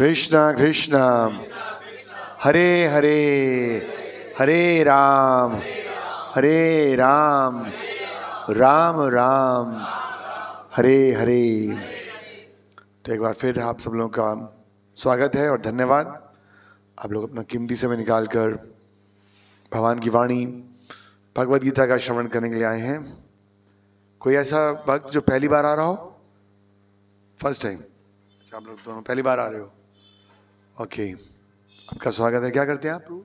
कृष्णा कृष्णा हरे हरे हरे राम हरे राम राम राम हरे हरे तो एक बार फिर आप सब लोगों का स्वागत है और धन्यवाद आप लोग अपना कीमती समय निकाल कर भगवान की वाणी भगवद गीता का श्रवण करने के लिए आए हैं कोई ऐसा भक्त जो पहली बार आ रहा हो फर्स्ट टाइम अच्छा आप लोग दोनों पहली बार आ रहे हो ओके आपका स्वागत है क्या करते हैं आप प्रभु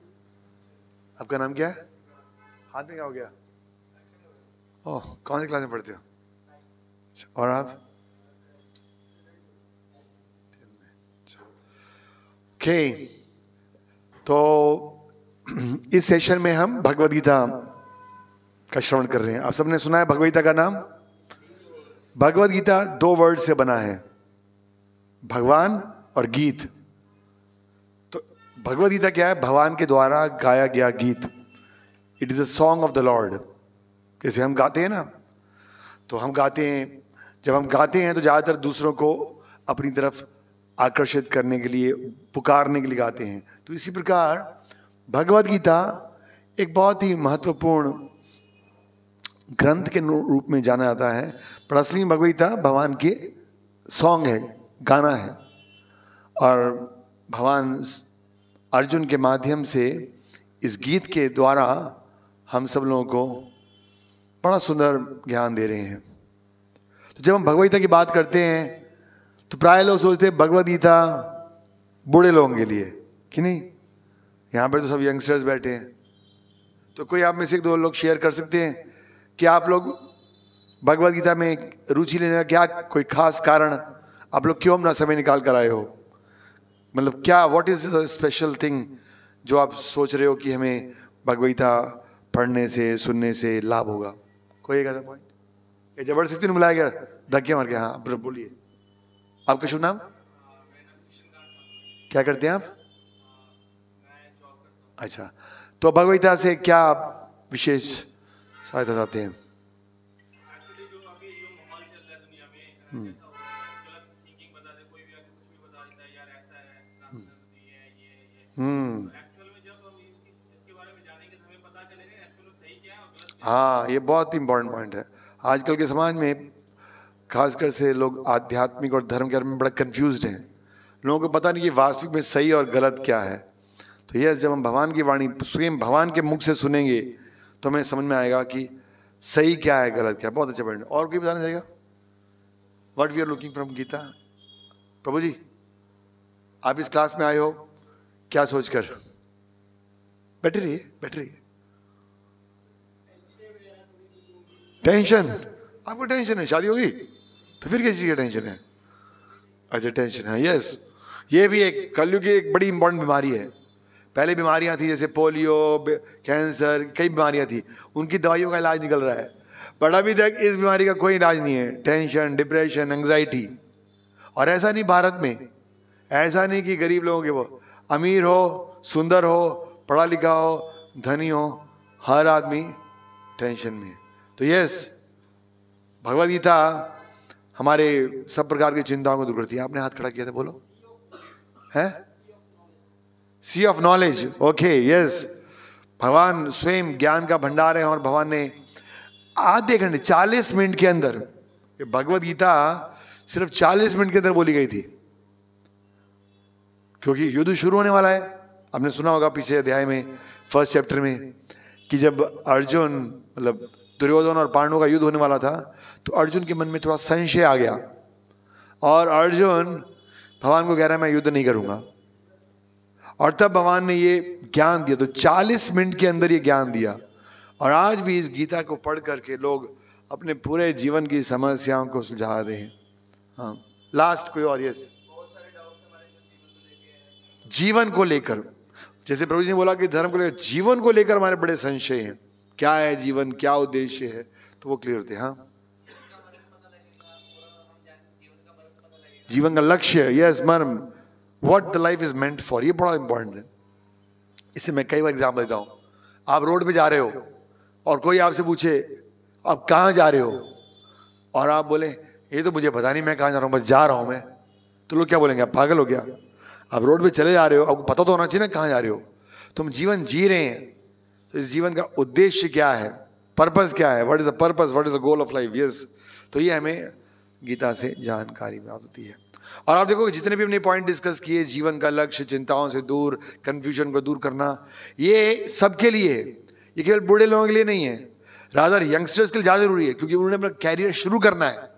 आपका नाम क्या है हाथ में क्या हो गया ओह कौन सी क्लास में पढ़ते हो अच्छा, और आप ओके तो इस सेशन में हम भगवद गीता का श्रवण कर रहे हैं आप सबने सुना है भगवत गीता का नाम भगवद गीता दो वर्ड से बना है भगवान और गीत भगवदगीता गीता क्या है भगवान के द्वारा गाया गया गीत it is a song of the lord जैसे हम गाते हैं ना तो हम गाते हैं जब हम गाते हैं तो ज़्यादातर दूसरों को अपनी तरफ आकर्षित करने के लिए पुकारने के लिए गाते हैं तो इसी प्रकार भगवदगीता गीता एक बहुत ही महत्वपूर्ण ग्रंथ के रूप में जाना जाता है पर असली भगवगीता भगवान के सॉन्ग है गाना है और भगवान अर्जुन के माध्यम से इस गीत के द्वारा हम सब लोगों को बड़ा सुंदर ज्ञान दे रहे हैं तो जब हम भगवदगीता की बात करते हैं तो प्राय लोग सोचते हैं भगवदगीता बूढ़े लोगों के लिए कि नहीं यहाँ पर तो सब यंगस्टर्स बैठे हैं तो कोई आप में से एक दो लोग शेयर कर सकते हैं कि आप लोग भगवदगीता में रुचि लेने का क्या कोई खास कारण आप लोग क्यों ना समय निकाल कर आए हो मतलब क्या व्हाट इज स्पेशल थिंग जो आप सोच रहे हो कि हमें भगवीता पढ़ने से सुनने से लाभ होगा कोई एक ऐसा पॉइंट जबरदस्ती बुलाया गया धक्के मार के हाँ बोलिए आपका शुभ नाम क्या करते हैं आप अच्छा तो भगवता से क्या आप विशेष सहायता चाहते हैं हम्म। तो हाँ ये बहुत इंपॉर्टेंट पॉइंट है आजकल के समाज में खासकर से लोग आध्यात्मिक और धर्म के बारे में बड़ा कन्फ्यूज हैं लोगों को पता नहीं कि वास्तविक में सही और गलत क्या है तो यस जब हम भगवान की वाणी स्वयं भगवान के मुख से सुनेंगे तो हमें समझ में आएगा कि सही क्या है गलत क्या है बहुत अच्छा पॉइंट और कोई बताना चाहेगा what we are looking from Gita Prabhu ji आप इस क्लास में आए हो क्या सोचकर बैठे रहिए बैठे रहिए टेंशन आपको टेंशन है शादी होगी तो फिर किसी चीज का टेंशन है अच्छा टेंशन है यस ये भी एक कलयुग की एक बड़ी इंपॉर्टेंट बीमारी है पहले बीमारियां थी जैसे पोलियो कैंसर कई बीमारियां थी उनकी दवाइयों का इलाज निकल रहा है बट अभी तक इस बीमारी का कोई इलाज नहीं है टेंशन डिप्रेशन एंग्जाइटी और ऐसा नहीं भारत में ऐसा नहीं कि गरीब लोगों के वो अमीर हो सुंदर हो पढ़ा लिखा हो धनी हो हर आदमी टेंशन में है तो यस भगवत गीता हमारे सब प्रकार की चिंताओं को दूर करती है आपने हाथ खड़ा किया था बोलो है sea of knowledge okay yes भगवान स्वयं ज्ञान का भंडार है और भगवान ने आधे घंटे चालीस मिनट के अंदर भगवद गीता सिर्फ चालीस मिनट के अंदर बोली गई थी क्योंकि युद्ध शुरू होने वाला है आपने सुना होगा पीछे अध्याय में फर्स्ट चैप्टर में कि जब अर्जुन मतलब दुर्योधन और पांडव का युद्ध होने वाला था तो अर्जुन के मन में थोड़ा संशय आ गया और अर्जुन भगवान को कह रहा है मैं युद्ध नहीं करूंगा और तब भगवान ने ये ज्ञान दिया तो 40 मिनट के अंदर ये ज्ञान दिया और आज भी इस गीता को पढ़ करके लोग अपने पूरे जीवन की समस्याओं को सुलझा रहे हैं हाँ लास्ट कोई और यस जीवन को लेकर जैसे प्रभु जी ने बोला कि धर्म को लेकर जीवन को लेकर हमारे बड़े संशय हैं क्या है जीवन क्या उद्देश्य है तो वो क्लियर होते हैं हाँ जीवन का लक्ष्य यस मर्म what the life is meant for ये बड़ा इंपॉर्टेंट है इसे मैं कई बार एग्जाम्पल देता हूं आप रोड पे जा रहे हो और कोई आपसे पूछे आप कहाँ जा रहे हो और आप बोले ये तो मुझे पता नहीं मैं कहाँ जा रहा हूँ बस जा रहा हूँ मैं तो लोग क्या बोलेंगे आप पागल हो गया अब रोड पे चले जा रहे हो आपको पता तो होना चाहिए ना कहाँ जा रहे हो तुम जीवन जी रहे हैं तो इस जीवन का उद्देश्य क्या है पर्पस क्या है what is the purpose what is the goal of life yes तो ये हमें गीता से जानकारी प्राप्त होती है और आप देखो जितने भी हमने पॉइंट डिस्कस किए जीवन का लक्ष्य चिंताओं से दूर कन्फ्यूजन को दूर करना ये सबके लिए है ये केवल बूढ़े लोगों के लिए नहीं है राधर यंगस्टर्स के लिए ज़्यादा जरूरी है क्योंकि उन्होंने अपना कैरियर शुरू करना है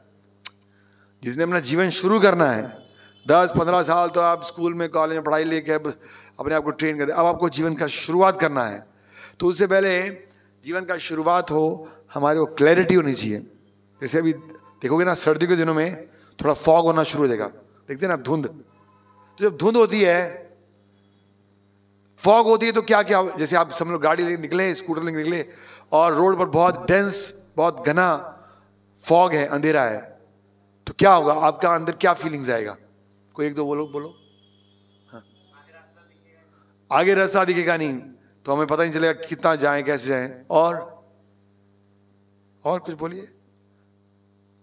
जिसने अपना जीवन शुरू करना है दस पंद्रह साल तो आप स्कूल में कॉलेज में पढ़ाई लेके अपने आप को ट्रेन दे अब आपको जीवन का शुरुआत करना है तो उससे पहले जीवन का शुरुआत हो हमारे को क्लैरिटी होनी चाहिए जैसे अभी देखोगे ना सर्दी के दिनों में थोड़ा फॉग होना शुरू हो जाएगा देखते ना धुंध तो जब धुंध होती है फॉग होती है तो क्या क्या जैसे आप समझ लो गाड़ी लेके निकले स्कूटर लेके निकले और रोड पर बहुत डेंस बहुत घना फॉग है अंधेरा है तो क्या होगा आपका अंदर क्या फीलिंग्स आएगा कोई एक दो बोलो बोलो हाँ आगे रास्ता दिखेगा नहीं तो हमें पता नहीं चलेगा कितना जाएं कैसे जाएं और और कुछ बोलिए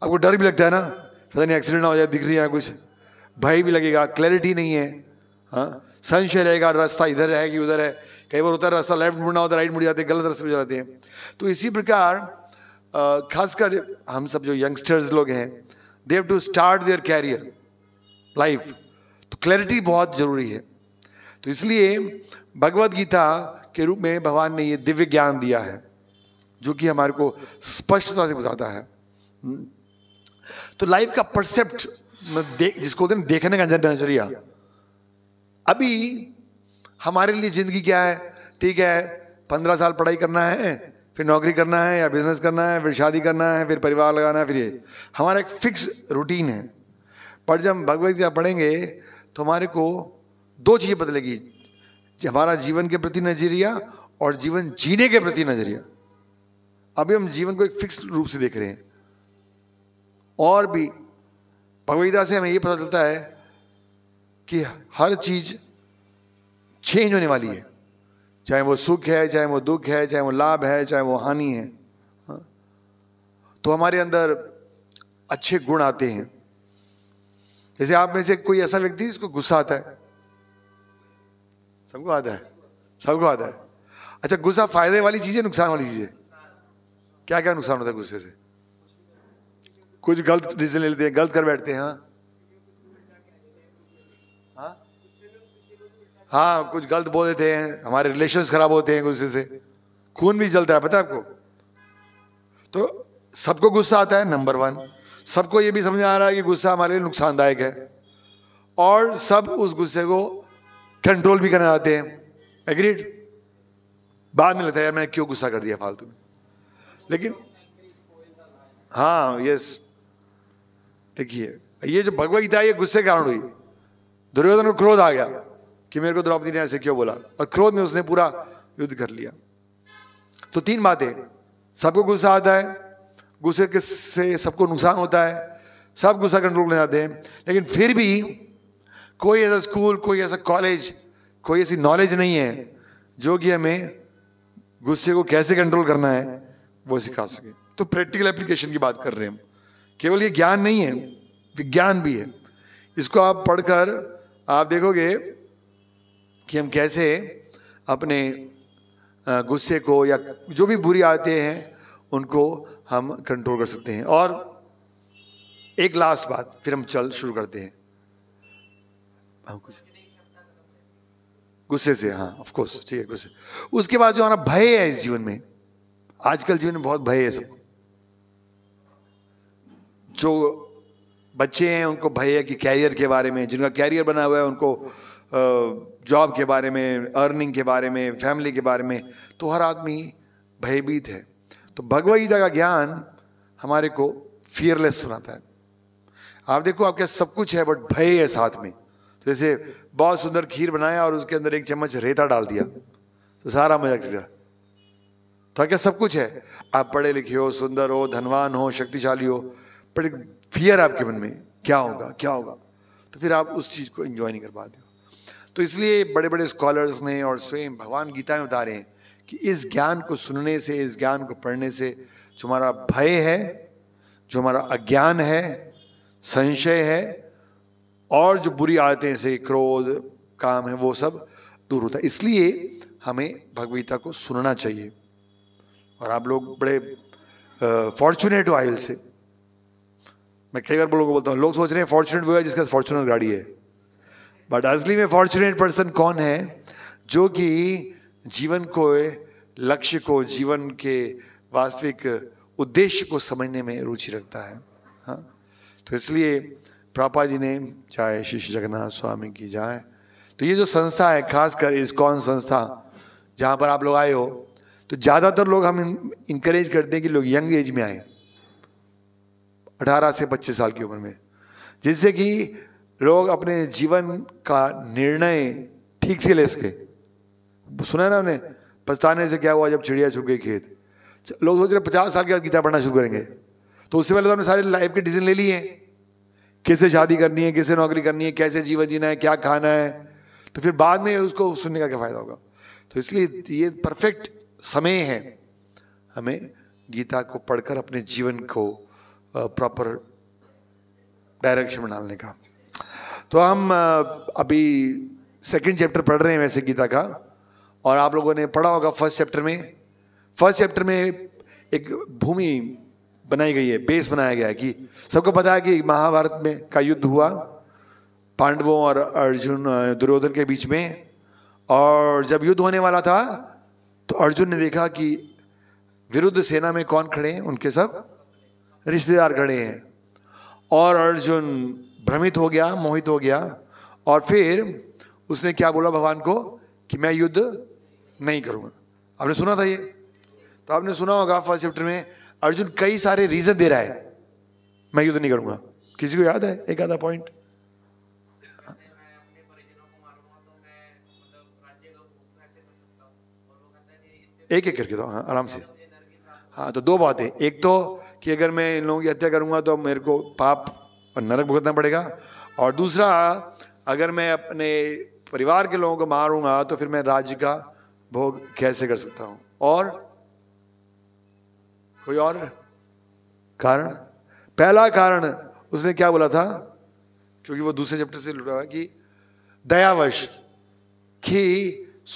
आपको डर भी लगता है ना पता नहीं एक्सीडेंट ना हो जाए दिख रही है कुछ भय भी लगेगा क्लैरिटी नहीं है हाँ संशय रहेगा रास्ता इधर है कि उधर है कई बार होता है रास्ता लेफ्ट मुड़ना होता है राइट मुड़ जाते हैं गलत रास्ते जाते हैं तो इसी प्रकार खासकर हम सब जो यंगस्टर्स लोग हैं they've to start their career life तो क्लैरिटी बहुत ज़रूरी है तो इसलिए भगवत गीता के रूप में भगवान ने ये दिव्य ज्ञान दिया है जो कि हमारे को स्पष्टता से बताता है हम्म। तो लाइफ का परसेप्ट देख जिसको होते देखने का नजरिया अभी हमारे लिए जिंदगी क्या है ठीक है पंद्रह साल पढ़ाई करना है फिर नौकरी करना है या बिजनेस करना है फिर शादी करना है फिर परिवार लगाना है फिर ये हमारा एक फिक्स रूटीन है पर जब हम भगवत गीता पढ़ेंगे तो हमारे को दो चीज़ें बदलेगी हमारा जीवन के प्रति नज़रिया और जीवन जीने के प्रति नज़रिया अभी हम जीवन को एक फिक्स रूप से देख रहे हैं और भी भगवदगीता से हमें ये पता चलता है कि हर चीज़ चेंज होने वाली है चाहे वो सुख है चाहे वो दुख है चाहे वो लाभ है चाहे वो हानि है हाँ। तो हमारे अंदर अच्छे गुण आते हैं जैसे आप में से कोई ऐसा व्यक्ति जिसको गुस्सा आता है सबको आता है सबको आता है अच्छा गुस्सा फायदे वाली चीज है नुकसान वाली चीज है क्या क्या नुकसान होता है गुस्से से कुछ गलत डिसीजन ले लेते हैं गलत कर बैठते हैं हाँ हाँ, हाँ कुछ गलत बोल देते हैं हमारे रिलेशन खराब होते हैं गुस्से से खून भी जलता है पता है आपको तो सबको गुस्सा आता है नंबर वन सबको ये भी समझ आ रहा है कि गुस्सा हमारे लिए नुकसानदायक है और सब उस गुस्से को कंट्रोल भी करना चाहते हैं एग्रीड बाद में लगता है यार मैंने क्यों गुस्सा कर दिया फालतू में लेकिन हाँ यस देखिए ये जो भगवत गीता ये गुस्से कारण हुई दुर्योधन को क्रोध आ गया कि मेरे को द्रौपदी ने ऐसे क्यों बोला और क्रोध में उसने पूरा युद्ध कर लिया तो तीन बातें सबको गुस्सा आता है गुस्से के से सबको नुकसान होता है सब गुस्सा कंट्रोल में जाते हैं लेकिन फिर भी कोई ऐसा स्कूल कोई ऐसा कॉलेज कोई ऐसी नॉलेज नहीं है जो कि हमें गुस्से को कैसे कंट्रोल करना है वो सिखा सके तो प्रैक्टिकल एप्लीकेशन की बात कर रहे हैं हम केवल ये ज्ञान नहीं है विज्ञान भी है इसको आप पढ़कर आप देखोगे कि हम कैसे अपने गुस्से को या जो भी बुरी आते हैं उनको हम कंट्रोल कर सकते हैं और एक लास्ट बात फिर हम चल शुरू करते हैं गुस्से से हाँ ऑफकोर्स ठीक है गुस्से उसके बाद जो हमारा भय है इस जीवन में आजकल जीवन में बहुत भय है सब जो बच्चे हैं उनको भय है कि कैरियर के बारे में जिनका कैरियर बना हुआ है उनको जॉब के बारे में अर्निंग के बारे में फैमिली के बारे में तो हर आदमी भयभीत है तो भगवदगीता का ज्ञान हमारे को फियरलेस बनाता है आप देखो आपके सब कुछ है बट भय है साथ में तो जैसे बहुत सुंदर खीर बनाया और उसके अंदर एक चम्मच रेता डाल दिया तो सारा मजा कर गया तो क्या सब कुछ है आप पढ़े लिखे हो सुंदर हो धनवान हो शक्तिशाली हो बट फियर आपके मन में क्या होगा क्या होगा तो फिर आप उस चीज़ को एंजॉय नहीं कर पाते हो तो इसलिए बड़े बड़े स्कॉलर्स ने और स्वयं भगवान गीता में बता रहे हैं कि इस ज्ञान को सुनने से इस ज्ञान को पढ़ने से जो हमारा भय है जो हमारा अज्ञान है संशय है और जो बुरी आदतें से क्रोध काम है वो सब दूर होता है इसलिए हमें भगवीता को सुनना चाहिए और आप लोग बड़े फॉर्चुनेट हो आयल से मैं कई बार लोगों को बोलता हूँ लोग सोच रहे हैं फॉर्चुनेट वो है जिसका फॉर्चुनर गाड़ी है बट असली में फॉर्चुनेट पर्सन कौन है जो कि जीवन को लक्ष्य को जीवन के वास्तविक उद्देश्य को समझने में रुचि रखता है हाँ तो इसलिए प्रापा जी ने चाहे शिष्य जगन्नाथ स्वामी की जाए तो ये जो संस्था है खासकर कौन संस्था जहाँ पर आप लोग आए हो तो ज़्यादातर लोग हम इंकरेज करते हैं कि लोग यंग एज में आए 18 से 25 साल की उम्र में जिससे कि लोग अपने जीवन का निर्णय ठीक से ले सकें सुना है ना हमने पछताने से क्या हुआ जब चिड़िया छुप गई खेत लोग सोच रहे पचास साल के बाद गीता पढ़ना शुरू करेंगे तो उससे पहले तो हमने सारे लाइफ के डिसीजन ले लिए हैं कैसे शादी करनी है कैसे नौकरी करनी है कैसे जीवन जीना है क्या खाना है तो फिर बाद में उसको सुनने का क्या फायदा होगा तो इसलिए ये परफेक्ट समय है हमें गीता को पढ़कर अपने जीवन को प्रॉपर डायरेक्शन में डालने का तो हम अभी सेकंड चैप्टर पढ़ रहे हैं वैसे गीता का और आप लोगों ने पढ़ा होगा फर्स्ट चैप्टर में फर्स्ट चैप्टर में एक भूमि बनाई गई है बेस बनाया गया है कि सबको पता है कि महाभारत में का युद्ध हुआ पांडवों और अर्जुन दुर्योधन के बीच में और जब युद्ध होने वाला था तो अर्जुन ने देखा कि विरुद्ध सेना में कौन खड़े हैं उनके सब रिश्तेदार खड़े हैं और अर्जुन भ्रमित हो गया मोहित हो गया और फिर उसने क्या बोला भगवान को कि मैं युद्ध नहीं करूँगा आपने सुना था ये तो आपने सुना होगा फर्स्ट चैप्टर में अर्जुन कई सारे रीजन दे रहा है मैं युद्ध नहीं करूँगा किसी को याद है एक आधा पॉइंट एक एक करके दो हाँ आराम से हाँ तो दो बातें एक तो कि अगर मैं इन लोगों की हत्या करूंगा तो मेरे को पाप और नरक भुगतना पड़ेगा और दूसरा अगर मैं अपने परिवार के लोगों को मारूंगा तो फिर मैं राज्य का भोग कैसे कर सकता हूं और कोई और कारण पहला कारण उसने क्या बोला था क्योंकि वो दूसरे चैप्टर से लुटा हुआ कि दयावश कि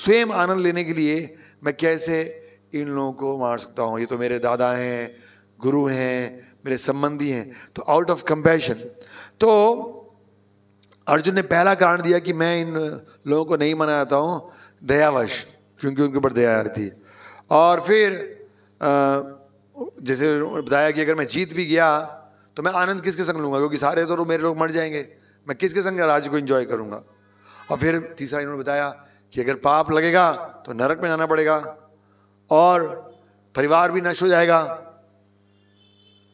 स्वयं आनंद लेने के लिए मैं कैसे इन लोगों को मार सकता हूं ये तो मेरे दादा हैं गुरु हैं मेरे संबंधी हैं तो आउट ऑफ कंपैशन तो अर्जुन ने पहला कारण दिया कि मैं इन लोगों को नहीं मनाता हूं दयावश क्योंकि उनके ऊपर दया आ रही थी और फिर आ, जैसे बताया कि अगर मैं जीत भी गया तो मैं आनंद किसके संग लूँगा क्योंकि सारे तो मेरे लोग मर जाएंगे मैं किसके संग राज्य को इंजॉय करूँगा और फिर तीसरा इन्होंने बताया कि अगर पाप लगेगा तो नरक में जाना पड़ेगा और परिवार भी नष्ट हो जाएगा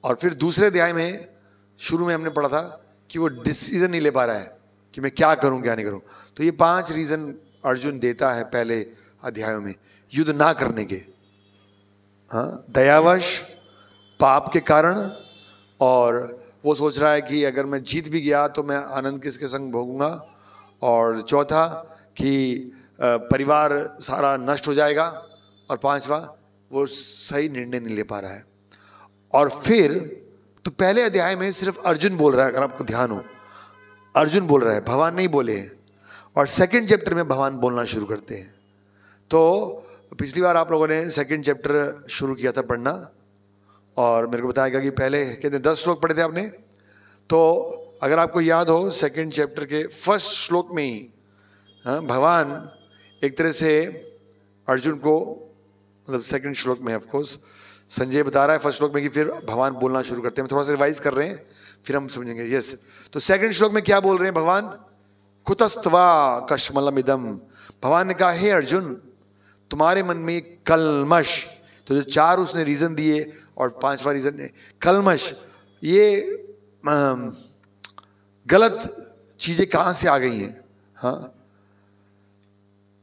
और फिर दूसरे अध्याय में शुरू में हमने पढ़ा था कि वो डिसीजन नहीं ले पा रहा है कि मैं क्या करूं क्या नहीं करूं तो ये पांच रीज़न अर्जुन देता है पहले अध्यायों में युद्ध ना करने के हाँ दयावश पाप के कारण और वो सोच रहा है कि अगर मैं जीत भी गया तो मैं आनंद किसके संग भोगूंगा और चौथा कि परिवार सारा नष्ट हो जाएगा और पांचवा वो सही निर्णय नहीं ले पा रहा है और फिर तो पहले अध्याय में सिर्फ अर्जुन बोल रहा है अगर आपको ध्यान हो अर्जुन बोल रहा है भगवान नहीं बोले और सेकंड चैप्टर में भगवान बोलना शुरू करते हैं तो पिछली बार आप लोगों ने सेकंड चैप्टर शुरू किया था पढ़ना और मेरे को बताया गया कि पहले कहते दस श्लोक पढ़े थे आपने तो अगर आपको याद हो सेकंड चैप्टर के फर्स्ट श्लोक में ही हाँ, भगवान एक तरह से अर्जुन को मतलब सेकंड श्लोक में ऑफकोर्स संजय बता रहा है फर्स्ट श्लोक में कि फिर भगवान बोलना शुरू करते हैं थोड़ा सा रिवाइज कर रहे हैं फिर हम समझेंगे यस तो सेकंड श्लोक में क्या बोल रहे हैं भगवान कुतस्तवा कश्मलम इदम भगवान ने कहा हे अर्जुन तुम्हारे मन में कलमश तो जो चार उसने रीज़न दिए और पांचवा रीज़न कलमश ये गलत चीज़ें कहाँ से आ गई हैं हाँ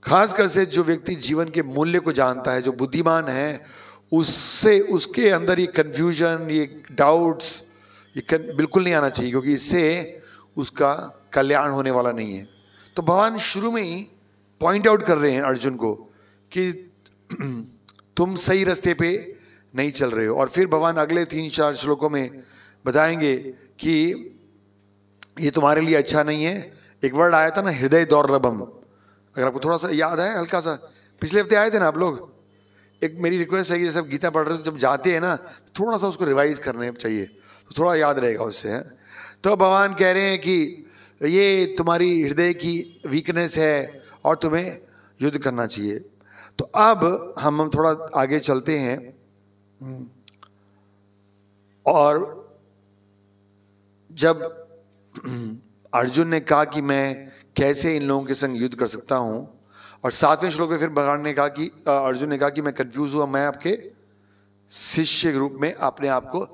खासकर से जो व्यक्ति जीवन के मूल्य को जानता है जो बुद्धिमान है उससे उसके अंदर ये कन्फ्यूजन ये डाउट्स ये कन, बिल्कुल नहीं आना चाहिए क्योंकि इससे उसका कल्याण होने वाला नहीं है तो भगवान शुरू में ही पॉइंट आउट कर रहे हैं अर्जुन को कि तुम सही रास्ते पे नहीं चल रहे हो और फिर भगवान अगले तीन चार श्लोकों में बताएंगे कि ये तुम्हारे लिए अच्छा नहीं है एक वर्ड आया था ना हृदय रबम अगर आपको थोड़ा सा याद है हल्का सा पिछले हफ्ते आए थे ना आप लोग एक मेरी रिक्वेस्ट है कि जैसे आप गीता पढ़ रहे हो जब जाते हैं ना थोड़ा सा उसको रिवाइज करने चाहिए तो थोड़ा याद रहेगा उससे है तो भगवान कह रहे हैं कि ये तुम्हारी हृदय की वीकनेस है और तुम्हें युद्ध करना चाहिए तो अब हम हम थोड़ा आगे चलते हैं और जब अर्जुन ने कहा कि मैं कैसे इन लोगों के संग युद्ध कर सकता हूं और सातवें श्लोक में फिर भगवान ने कहा कि अर्जुन ने कहा कि मैं कंफ्यूज हुआ मैं आपके शिष्य के रूप में अपने आप को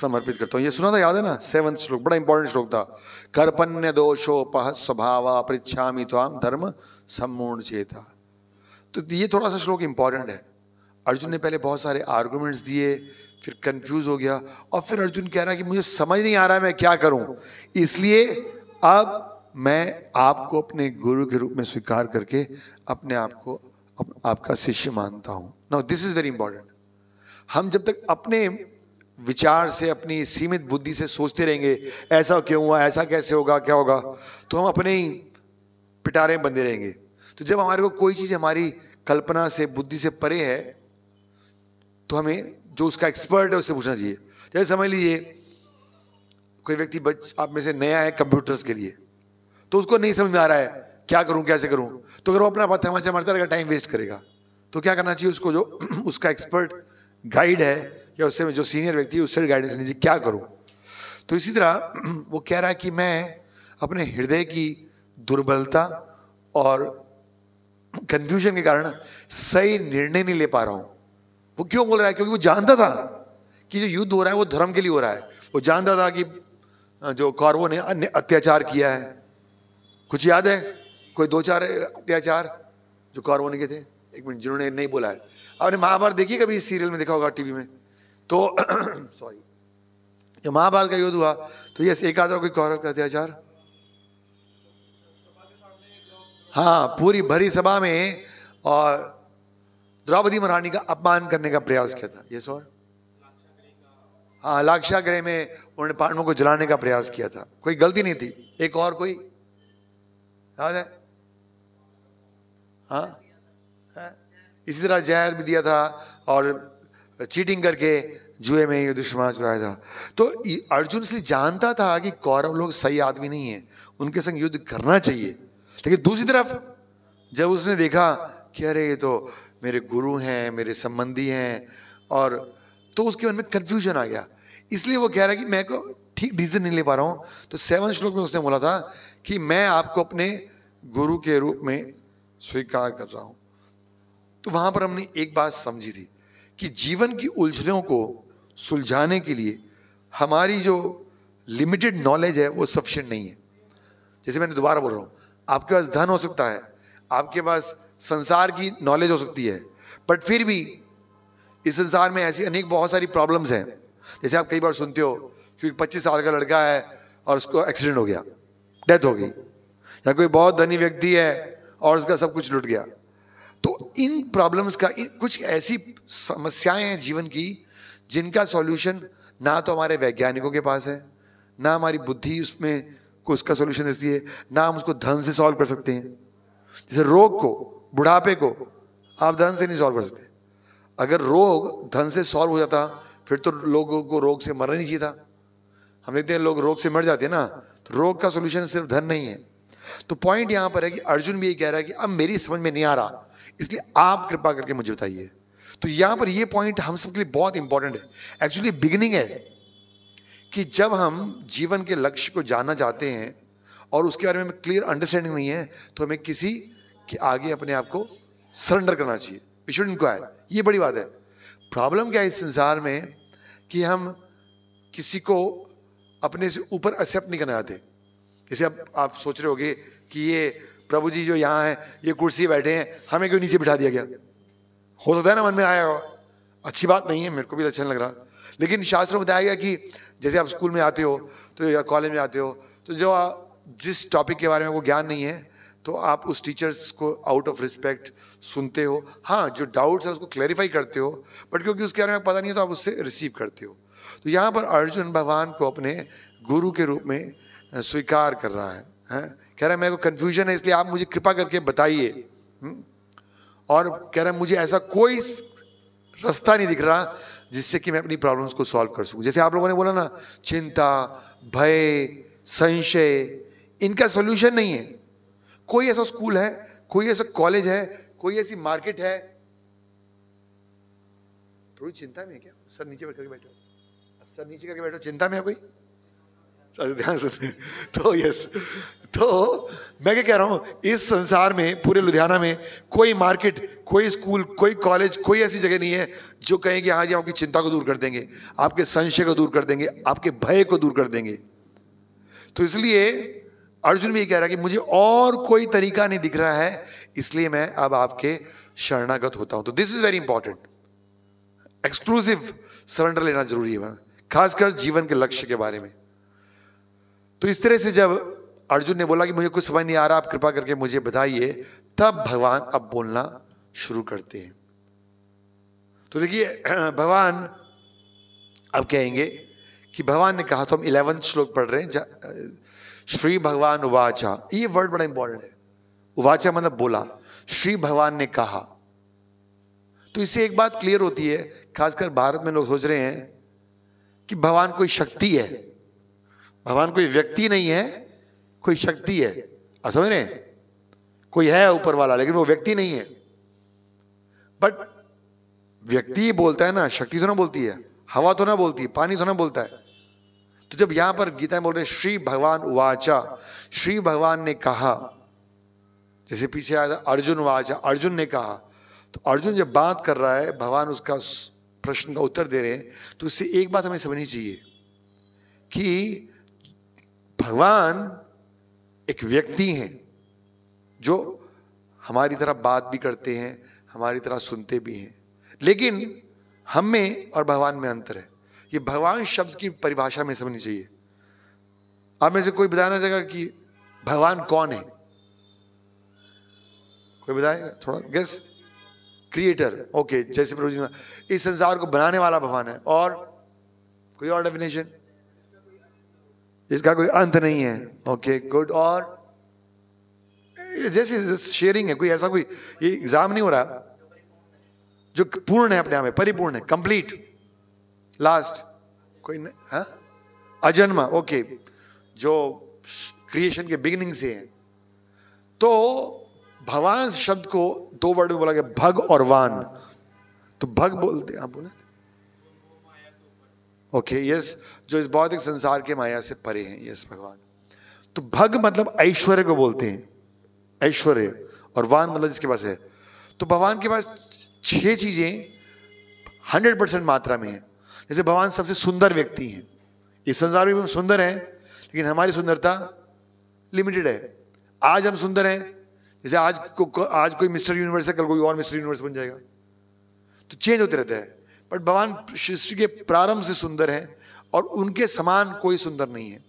समर्पित करता हूँ ये सुना था याद है ना सेवंथ श्लोक बड़ा इंपॉर्टेंट श्लोक था कर्पण्य दोषोपह स्वभाव पृछामी त्वाम धर्म सम्मूर्ण चेता तो ये थोड़ा सा श्लोक इंपॉर्टेंट है अर्जुन ने पहले बहुत सारे आर्गूमेंट्स दिए फिर कंफ्यूज हो गया और फिर अर्जुन कह रहा है कि मुझे समझ नहीं आ रहा है मैं क्या करूं इसलिए अब मैं आपको अपने गुरु के रूप में स्वीकार करके अपने आप को अप, आपका शिष्य मानता हूं now this is very important हम जब तक अपने विचार से अपनी सीमित बुद्धि से सोचते रहेंगे ऐसा क्यों हुआ ऐसा कैसे होगा क्या होगा तो हम अपने ही पिटारे बंधे रहेंगे तो जब हमारे को कोई चीज़ हमारी कल्पना से बुद्धि से परे है तो हमें जो उसका एक्सपर्ट है उससे पूछना चाहिए जैसे समझ लीजिए कोई व्यक्ति बच आप में से नया है कंप्यूटर्स के लिए तो उसको नहीं समझ में आ रहा है क्या करूं कैसे करूं तो अगर वो अपना पत्थर मचा मारता रहेगा टाइम वेस्ट करेगा तो क्या करना चाहिए उसको जो उसका एक्सपर्ट गाइड है या उससे जो सीनियर व्यक्ति है उससे गाइडेंस लीजिए क्या करूं तो इसी तरह वो कह रहा है कि मैं अपने हृदय की दुर्बलता और कंफ्यूजन के कारण सही निर्णय नहीं ले पा रहा हूं वो क्यों बोल रहा है क्योंकि वो जानता था कि जो युद्ध हो रहा है वो धर्म के लिए हो रहा है वो जानता था कि जो कौरवों ने अन्य अत्याचार किया है कुछ याद है कोई दो चार अत्याचार जो कौरवों ने किए थे एक मिनट जिन्होंने नहीं बोला है आपने महाभारत देखी कभी इस सीरियल में देखा होगा टीवी में तो सॉरी जब महाभारत का युद्ध हुआ तो यस एक आधा कोई कौरव का अत्याचार हाँ पूरी भरी सभा में और द्रौपदी महारानी का अपमान करने का प्रयास किया था ये सर हाँ लाक्षाग्रह में उन्होंने पांडवों को जलाने का प्रयास किया था कोई गलती नहीं थी एक और कोई याद है हाँ इसी तरह जहर भी दिया था और चीटिंग करके जुए में युधिष्ठ कराया था तो अर्जुन इसलिए जानता था कि कौरव लोग सही आदमी नहीं है उनके संग युद्ध करना चाहिए लेकिन दूसरी तरफ जब उसने देखा कि अरे ये तो मेरे गुरु हैं मेरे संबंधी हैं और तो उसके मन में कन्फ्यूजन आ गया इसलिए वो कह रहा है कि मैं को ठीक डिसीजन नहीं ले पा रहा हूँ तो सेवन श्लोक में उसने बोला था कि मैं आपको अपने गुरु के रूप में स्वीकार कर रहा हूँ तो वहाँ पर हमने एक बात समझी थी कि जीवन की उलझनों को सुलझाने के लिए हमारी जो लिमिटेड नॉलेज है वो सफिशेंट नहीं है जैसे मैंने दोबारा बोल रहा हूँ आपके पास धन हो सकता है आपके पास संसार की नॉलेज हो सकती है बट फिर भी इस संसार में ऐसी अनेक बहुत सारी प्रॉब्लम्स हैं जैसे आप कई बार सुनते हो क्योंकि पच्चीस साल का लड़का है और उसको एक्सीडेंट हो गया डेथ हो गई या कोई बहुत धनी व्यक्ति है और उसका सब कुछ लुट गया तो इन प्रॉब्लम्स का इन कुछ ऐसी समस्याएं हैं जीवन की जिनका सॉल्यूशन ना तो हमारे वैज्ञानिकों के पास है ना हमारी बुद्धि उसमें को उसका सोल्यूशन इसलिए ना हम उसको धन से सॉल्व कर सकते हैं जैसे रोग को बुढ़ापे को आप धन से नहीं सॉल्व कर सकते अगर रोग धन से सॉल्व हो जाता फिर तो लोगों को रोग से मरना नहीं चाहिए था हम देखते हैं लोग रोग से मर जाते हैं ना तो रोग का सोल्यूशन सिर्फ धन नहीं है तो पॉइंट यहां पर है कि अर्जुन भी ये कह रहा है कि अब मेरी समझ में नहीं आ रहा इसलिए आप कृपा करके मुझे बताइए तो यहां पर ये पॉइंट हम सबके लिए बहुत इंपॉर्टेंट है एक्चुअली बिगिनिंग है कि जब हम जीवन के लक्ष्य को जानना चाहते हैं और उसके बारे में हमें क्लियर अंडरस्टैंडिंग नहीं है तो हमें किसी के आगे अपने आप को सरेंडर करना चाहिए वी शुड इंक्वायर ये बड़ी बात है प्रॉब्लम क्या है इस संसार में कि हम किसी को अपने से ऊपर एक्सेप्ट नहीं करना चाहते जैसे अब आप सोच रहे होगे कि ये प्रभु जी जो यहाँ हैं ये कुर्सी बैठे हैं हमें क्यों नीचे बिठा दिया गया हो सकता है ना मन में आया हो अच्छी बात नहीं है मेरे को भी अच्छा लग रहा लेकिन शास्त्र में बताया गया कि जैसे आप स्कूल में आते हो तो या कॉलेज में आते हो तो जो जिस टॉपिक के बारे में वो ज्ञान नहीं है तो आप उस टीचर्स को आउट ऑफ रिस्पेक्ट सुनते हो हाँ जो डाउट्स है उसको क्लैरिफाई करते हो बट क्योंकि उसके बारे में पता नहीं है तो आप उससे रिसीव करते हो तो यहाँ पर अर्जुन भगवान को अपने गुरु के रूप में स्वीकार कर रहा है, हैं कह रहा है मेरे को कन्फ्यूजन है इसलिए आप मुझे कृपा करके बताइए हम्म? और कह रहा है मुझे ऐसा कोई रास्ता नहीं दिख रहा जिससे कि मैं अपनी प्रॉब्लम्स को सॉल्व कर सकूं जैसे आप लोगों ने बोला ना चिंता भय संशय इनका सोल्यूशन नहीं है कोई ऐसा स्कूल है कोई ऐसा कॉलेज है कोई ऐसी मार्केट है थोड़ी चिंता में है क्या सर नीचे बैठ करके बैठो सर नीचे करके बैठो चिंता में है कोई ध्यान सुन तो यस तो मैं क्या कह रहा हूँ इस संसार में पूरे लुधियाना में कोई मार्केट कोई स्कूल कोई कॉलेज कोई ऐसी जगह नहीं है जो कहेंगे हाँ जी आपकी चिंता को दूर कर देंगे आपके संशय को दूर कर देंगे आपके भय को दूर कर देंगे तो इसलिए अर्जुन भी ये कह रहा है कि मुझे और कोई तरीका नहीं दिख रहा है इसलिए मैं अब आपके शरणागत होता हूं तो this is very important exclusive surrender लेना जरूरी है खासकर जीवन के लक्ष्य के बारे में तो इस तरह से जब अर्जुन ने बोला कि मुझे कुछ समझ नहीं आ रहा आप कृपा करके मुझे बताइए तब भगवान अब बोलना शुरू करते हैं तो देखिए भगवान अब कहेंगे कि भगवान ने कहा तो हम इलेवंथ श्लोक पढ़ रहे हैं श्री भगवान उवाचा ये वर्ड बड़ा इंपॉर्टेंट है उवाचा मतलब बोला श्री भगवान ने कहा तो इससे एक बात क्लियर होती है खासकर भारत में लोग सोच रहे हैं कि भगवान कोई शक्ति है भगवान कोई व्यक्ति नहीं है कोई शक्ति है समझ रहे कोई है ऊपर वाला लेकिन वो व्यक्ति नहीं है बट व्यक्ति बोलता है ना शक्ति तो ना बोलती है हवा तो ना बोलती पानी तो ना बोलता है तो जब यहां पर गीता में बोल रहे श्री भगवान वाचा श्री भगवान ने कहा जैसे पीछे आया था अर्जुन वाचा अर्जुन ने कहा तो अर्जुन जब बात कर रहा है भगवान उसका प्रश्न का उत्तर दे रहे हैं तो उससे एक बात हमें समझनी चाहिए कि भगवान एक व्यक्ति हैं जो हमारी तरह बात भी करते हैं हमारी तरह सुनते भी हैं लेकिन हम में और भगवान में अंतर है ये भगवान शब्द की परिभाषा में समझनी चाहिए आप में से कोई बताना चाहेगा कि भगवान कौन है कोई बताएगा थोड़ा गैस क्रिएटर ओके जैसे प्रभु जी इस संसार को बनाने वाला भगवान है और कोई और डेफिनेशन जिसका कोई अंत नहीं है ओके okay, गुड और जैसे शेयरिंग है कोई ऐसा कोई ये एग्जाम नहीं हो रहा जो पूर्ण है अपने आप में परिपूर्ण है कंप्लीट लास्ट कोई हाँ? अजन्मा ओके जो क्रिएशन के बिगिनिंग से है तो भगवान शब्द को दो वर्ड में बोला गया भग और वान तो भग बोलते आप बोले ओके okay, यस yes, जो इस बौद्धिक संसार के माया से परे हैं यस yes, भगवान तो भग मतलब ऐश्वर्य को बोलते हैं ऐश्वर्य और वान मतलब जिसके पास है तो भगवान के पास छह चीजें हंड्रेड परसेंट मात्रा में है जैसे भगवान सबसे सुंदर व्यक्ति हैं इस संसार में हम सुंदर हैं लेकिन हमारी सुंदरता लिमिटेड है आज हम सुंदर हैं जैसे आज को आज कोई मिस्टर यूनिवर्स है कल कोई और मिस्टर यूनिवर्स बन जाएगा तो चेंज होते रहता है बट भगवान सृष्टि के प्रारंभ से सुंदर है और उनके समान कोई सुंदर नहीं है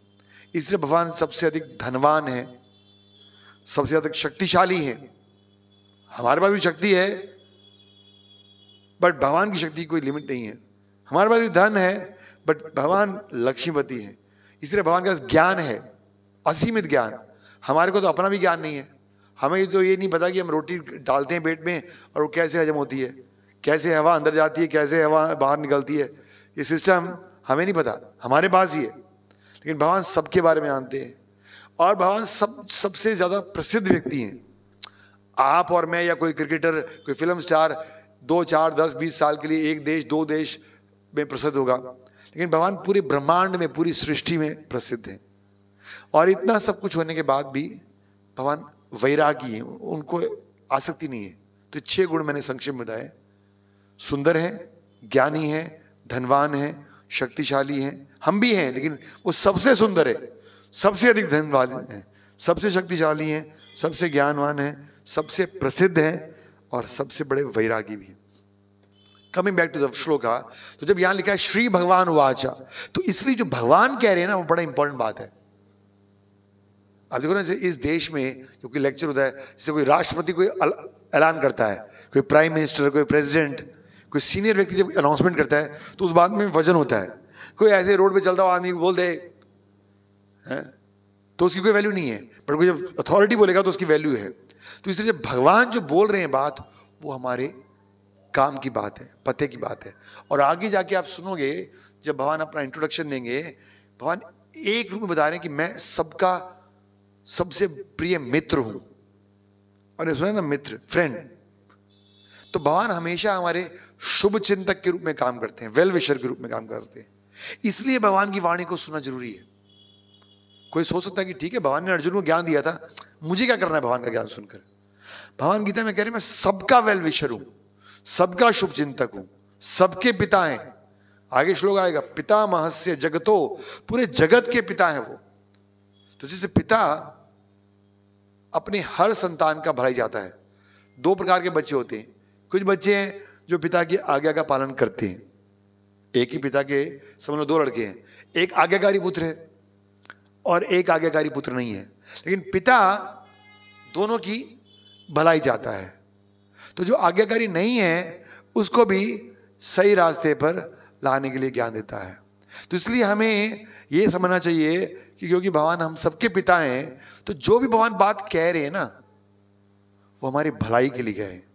इसलिए भगवान सबसे अधिक धनवान है सबसे अधिक शक्तिशाली है हमारे पास भी शक्ति है बट भगवान की शक्ति की कोई लिमिट नहीं है हमारे पास भी धन है बट भगवान लक्ष्मीपति है इसलिए भगवान के पास ज्ञान है असीमित ज्ञान हमारे को तो अपना भी ज्ञान नहीं है हमें तो ये नहीं पता कि हम रोटी डालते हैं पेट में और वो कैसे हजम होती है कैसे हवा अंदर जाती है कैसे हवा बाहर निकलती है ये सिस्टम हमें नहीं पता हमारे पास ही है लेकिन भगवान सबके बारे में जानते हैं और भगवान सब सबसे ज़्यादा प्रसिद्ध व्यक्ति हैं आप और मैं या कोई क्रिकेटर कोई फिल्म स्टार दो चार दस बीस साल के लिए एक देश दो देश में प्रसिद्ध होगा लेकिन भगवान पूरे ब्रह्मांड में पूरी सृष्टि में प्रसिद्ध हैं और इतना सब कुछ होने के बाद भी भगवान वैरागी हैं उनको आसक्ति नहीं है तो छह गुण मैंने संक्षेप में बताए सुंदर है ज्ञानी है धनवान है शक्तिशाली है हम भी हैं लेकिन वो सबसे सुंदर है सबसे अधिक धनवान है सबसे शक्तिशाली है सबसे ज्ञानवान है सबसे प्रसिद्ध है और सबसे बड़े वैरागी भी है coming back to the shloka तो जब यहां लिखा है श्री भगवान वाचा तो इसलिए जो भगवान कह रहे हैं ना वो बड़ा इंपॉर्टेंट बात है आप देखो ना इस देश में जो कोई लेक्चर होता है जैसे कोई राष्ट्रपति कोई ऐलान करता है कोई प्राइम मिनिस्टर कोई प्रेसिडेंट कोई सीनियर व्यक्ति जब अनाउंसमेंट करता है तो उस बात में वजन होता है कोई ऐसे रोड पे चलता हुआ आदमी बोल दे है? तो उसकी कोई वैल्यू नहीं है पर कोई जब अथॉरिटी बोलेगा तो उसकी वैल्यू है तो इसलिए जब भगवान जो बोल रहे हैं बात वो हमारे काम की बात है पते की बात है और आगे जाके आप सुनोगे जब भगवान अपना इंट्रोडक्शन देंगे भगवान एक रूप में बता रहे हैं कि मैं सबका सबसे प्रिय मित्र हूं और सुना ना मित्र फ्रेंड तो भगवान हमेशा हमारे शुभ चिंतक के रूप में काम करते हैं वेल विशर के रूप में काम करते हैं इसलिए भगवान की वाणी को सुनना जरूरी है कोई सोच सकता है कि ठीक है भगवान ने अर्जुन को ज्ञान दिया था मुझे क्या करना है भगवान का ज्ञान सुनकर भगवान गीता में कह रहे मैं सबका वेल विशर हूं सबका शुभ चिंतक हूं सबके पिता हैं आगे श्लोक आएगा पिता महस्य जगतो पूरे जगत के पिता है वो तो जैसे पिता अपने हर संतान का भलाई जाता है दो प्रकार के बच्चे होते हैं कुछ बच्चे हैं जो पिता की आज्ञा का पालन करते हैं एक ही पिता के समझ लो दो लड़के हैं एक आज्ञाकारी पुत्र है और एक आज्ञाकारी पुत्र नहीं है लेकिन पिता दोनों की भलाई चाहता है तो जो आज्ञाकारी नहीं है उसको भी सही रास्ते पर लाने के लिए ज्ञान देता है तो इसलिए हमें ये समझना चाहिए कि क्योंकि भगवान हम सबके पिता हैं तो जो भी भगवान बात कह रहे हैं ना वो हमारी भलाई के लिए कह रहे हैं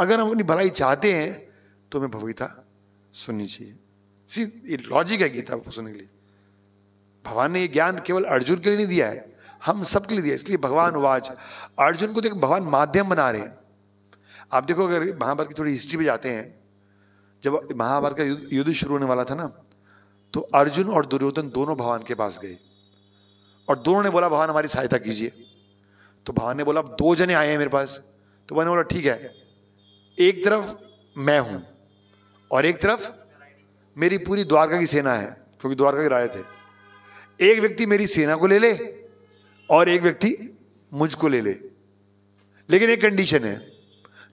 अगर हम अपनी भलाई चाहते हैं तो हमें भगवीता सुननी चाहिए सी ये लॉजिक है गीता को सुनने के लिए भगवान ने ये ज्ञान केवल अर्जुन के लिए नहीं दिया है हम सब के लिए दिया इसलिए भगवान वाच अर्जुन को देख तो भगवान माध्यम बना रहे हैं आप देखो अगर महाभारत की थोड़ी हिस्ट्री में जाते हैं जब महाभारत का युद्ध शुरू होने वाला था ना तो अर्जुन और दुर्योधन दोनों भगवान के पास गए और दोनों ने बोला भगवान हमारी सहायता कीजिए तो भगवान ने बोला अब दो जने आए हैं मेरे पास तो भगवान ने बोला ठीक है एक तरफ मैं हूं और एक तरफ मेरी पूरी द्वारका की सेना है क्योंकि द्वारका के राय थे एक व्यक्ति मेरी सेना को ले ले और एक व्यक्ति मुझको ले ले लेकिन एक कंडीशन है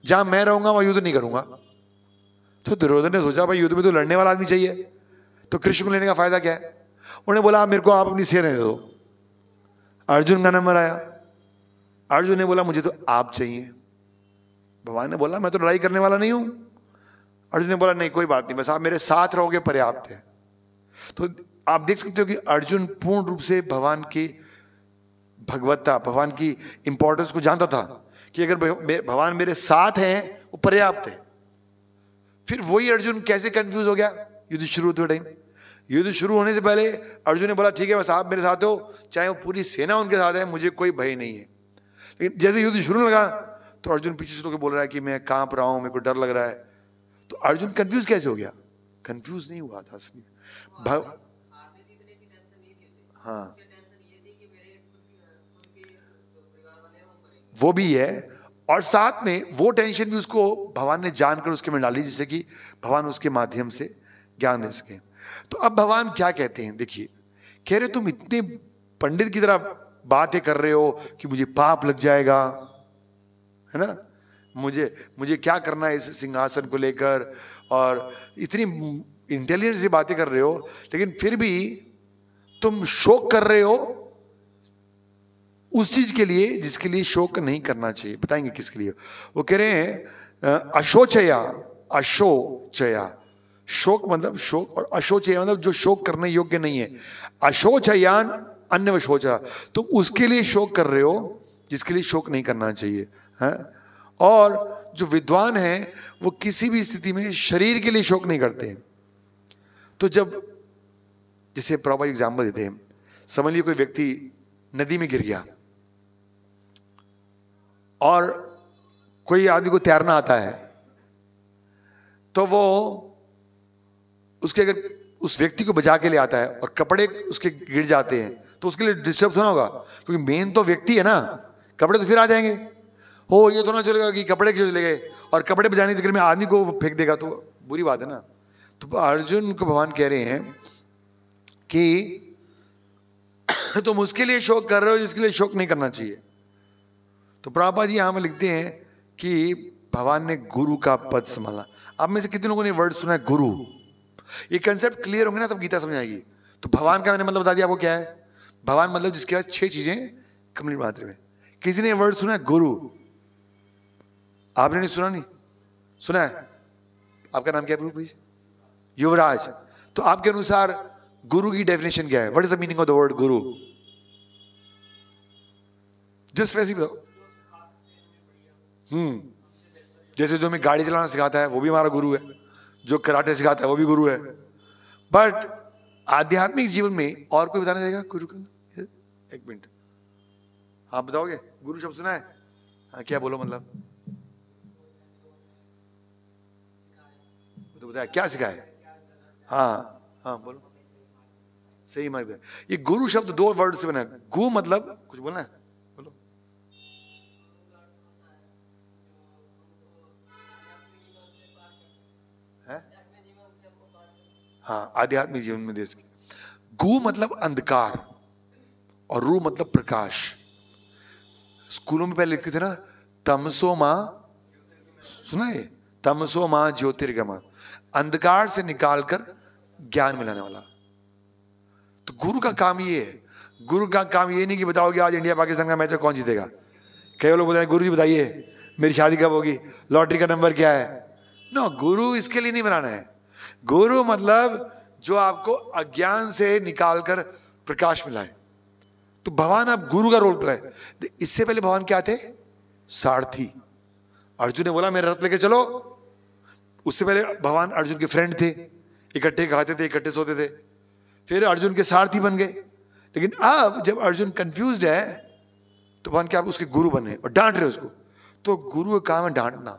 जहां मैं रहूंगा वहां युद्ध नहीं करूंगा तो दुर्योधन ने सोचा भाई युद्ध में तो लड़ने वाला आदमी चाहिए तो कृष्ण को लेने का फायदा क्या है उन्हें बोला मेरे को आप अपनी सेना दे दो अर्जुन का नंबर आया अर्जुन ने बोला मुझे तो आप चाहिए भगवान ने बोला मैं तो लड़ाई करने वाला नहीं हूं अर्जुन ने बोला नहीं कोई बात नहीं बस आप मेरे साथ रहोगे पर्याप्त है तो आप देख सकते हो कि अर्जुन पूर्ण रूप से भगवान की भगवत्ता भगवान की इंपॉर्टेंस को जानता था कि अगर भगवान मेरे साथ हैं वो पर्याप्त है फिर वही अर्जुन कैसे कंफ्यूज हो गया युद्ध शुरू होते टाइम युद्ध शुरू होने से पहले अर्जुन ने बोला ठीक है बस आप मेरे साथ हो चाहे वो पूरी सेना उनके साथ है मुझे कोई भय नहीं है लेकिन जैसे युद्ध शुरू लगा तो अर्जुन पीछे से तो बोल रहा है कि मैं कांप रहा हूं मेरे को डर लग रहा है तो अर्जुन कंफ्यूज कैसे हो गया कंफ्यूज नहीं हुआ था असली भाव हाँ, हाँ, हाँ। वो भी है और साथ में वो टेंशन भी उसको भगवान ने जानकर उसके में डाली जिससे कि भगवान उसके माध्यम से ज्ञान दे सके तो अब भगवान क्या कहते हैं देखिए कह रहे तुम इतने पंडित की तरह बातें कर रहे हो कि मुझे पाप लग जाएगा है ना मुझे मुझे क्या करना है इस सिंहासन को लेकर और इतनी इंटेलिजेंट सी बातें कर रहे हो लेकिन फिर भी तुम शोक कर रहे हो उस चीज के लिए जिसके लिए शोक नहीं करना चाहिए बताएंगे किसके लिए वो कह रहे हैं अशोचया अशोचया शोक मतलब शोक और अशोचया मतलब जो शोक करने योग्य नहीं है अशोचयान अन्य शोचा तुम उसके लिए शोक कर रहे हो जिसके लिए शोक नहीं करना चाहिए हैं और जो विद्वान हैं वो किसी भी स्थिति में शरीर के लिए शोक नहीं करते तो जब जैसे प्रॉपर एग्जाम्पल देते हैं समझ लिये कोई व्यक्ति नदी में गिर गया और कोई आदमी को तैरना आता है तो वो उसके अगर उस व्यक्ति को बचा के ले आता है और कपड़े उसके गिर जाते हैं तो उसके लिए डिस्टर्ब होना तो होगा क्योंकि मेन तो व्यक्ति है ना कपड़े तो फिर आ जाएंगे हो ये तो ना चलेगा कि कपड़े क्यों चले गए और कपड़े बजाने के में आदमी को फेंक देगा तो बुरी बात है ना तो अर्जुन को भगवान कह रहे हैं कि तुम उसके लिए शोक कर रहे हो जिसके लिए शोक नहीं करना चाहिए तो प्रापा जी यहाँ लिखते हैं कि भगवान ने गुरु का पद संभाला आप में से कितने लोगों ने वर्ड सुना है गुरु ये कंसेप्ट क्लियर होंगे ना तब गीता समझ आएगी तो भगवान का मैंने मतलब बता दिया आपको क्या है भगवान मतलब जिसके पास छह चीजें कमली मात्र में किसी ने वर्ड सुना है गुरु आपने नहीं सुना नहीं सुना है आपका नाम क्या है प्लीज युवराज तो आपके अनुसार गुरु की डेफिनेशन क्या है what is the meaning of the word guru just वैसे बताओ हम्म जैसे जो हमें गाड़ी चलाना सिखाता है वो भी हमारा गुरु है जो कराटे सिखाता है वो भी गुरु है बट आध्यात्मिक जीवन में और कोई बताना चाहेगा गुरु का एक मिनट आप बताओगे गुरु शब्द सुना है हाँ क्या बोलो मतलब बताया क्या सिखाया हाँ हाँ बोलो सही मार्गदर्शन ये गुरु शब्द दो वर्ड से बना गु मतलब कुछ बोलना है बोलो है हाँ आध्यात्मिक जीवन में देश की गु मतलब अंधकार और रू मतलब प्रकाश स्कूलों में पहले लिखते थे ना तमसो मां सुना है तमसो मां ज्योतिर्गमा अंधकार से निकालकर ज्ञान में लाने वाला तो गुरु का काम ये है गुरु का काम ये नहीं कि कि आज इंडिया पाकिस्तान का मैच कौन जीतेगा कई लोग बताए गुरु जी बताइए मेरी शादी कब होगी लॉटरी का नंबर क्या है नो गुरु इसके लिए नहीं बनाना है गुरु मतलब जो आपको अज्ञान से निकालकर प्रकाश मिलाए तो भगवान आप गुरु का रोल तो प्ले इससे पहले भगवान क्या थे सारथी अर्जुन ने बोला मेरे रथ लेके चलो उससे पहले भगवान अर्जुन के फ्रेंड थे इकट्ठे खाते थे इकट्ठे सोते थे फिर अर्जुन के सारथी बन गए लेकिन अब जब अर्जुन कंफ्यूज है तो भगवान क्या उसके गुरु बने और डांट रहे उसको तो गुरु का काम है डांटना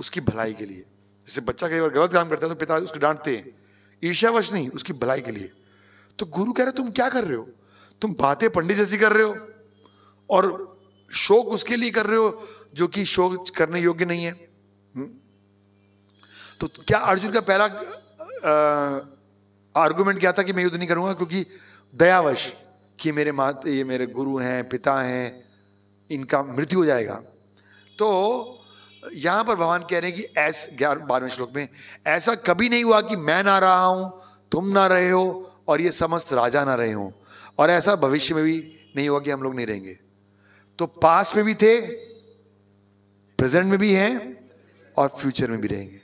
उसकी भलाई के लिए जैसे बच्चा कई बार गलत काम करता है तो पिता उसको डांटते हैं ईर्ष्यावश नहीं उसकी भलाई के लिए तो गुरु कह रहे तुम क्या कर रहे हो तुम बातें पंडित जैसी कर रहे हो और शोक उसके लिए कर रहे हो जो कि शोक करने योग्य नहीं है तो क्या अर्जुन का पहला आर्गुमेंट क्या था कि मैं युद्ध नहीं करूंगा क्योंकि दयावश कि मेरे माता ये मेरे गुरु हैं पिता हैं इनका मृत्यु हो जाएगा तो यहां पर भगवान कह रहे हैं कि ऐस ग्यारह बारहवें श्लोक में ऐसा कभी नहीं हुआ कि मैं ना रहा हूं तुम ना रहे हो और ये समस्त राजा ना रहे हो और ऐसा भविष्य में भी नहीं होगा कि हम लोग नहीं रहेंगे तो पास्ट में भी थे प्रेजेंट में भी हैं और फ्यूचर में भी रहेंगे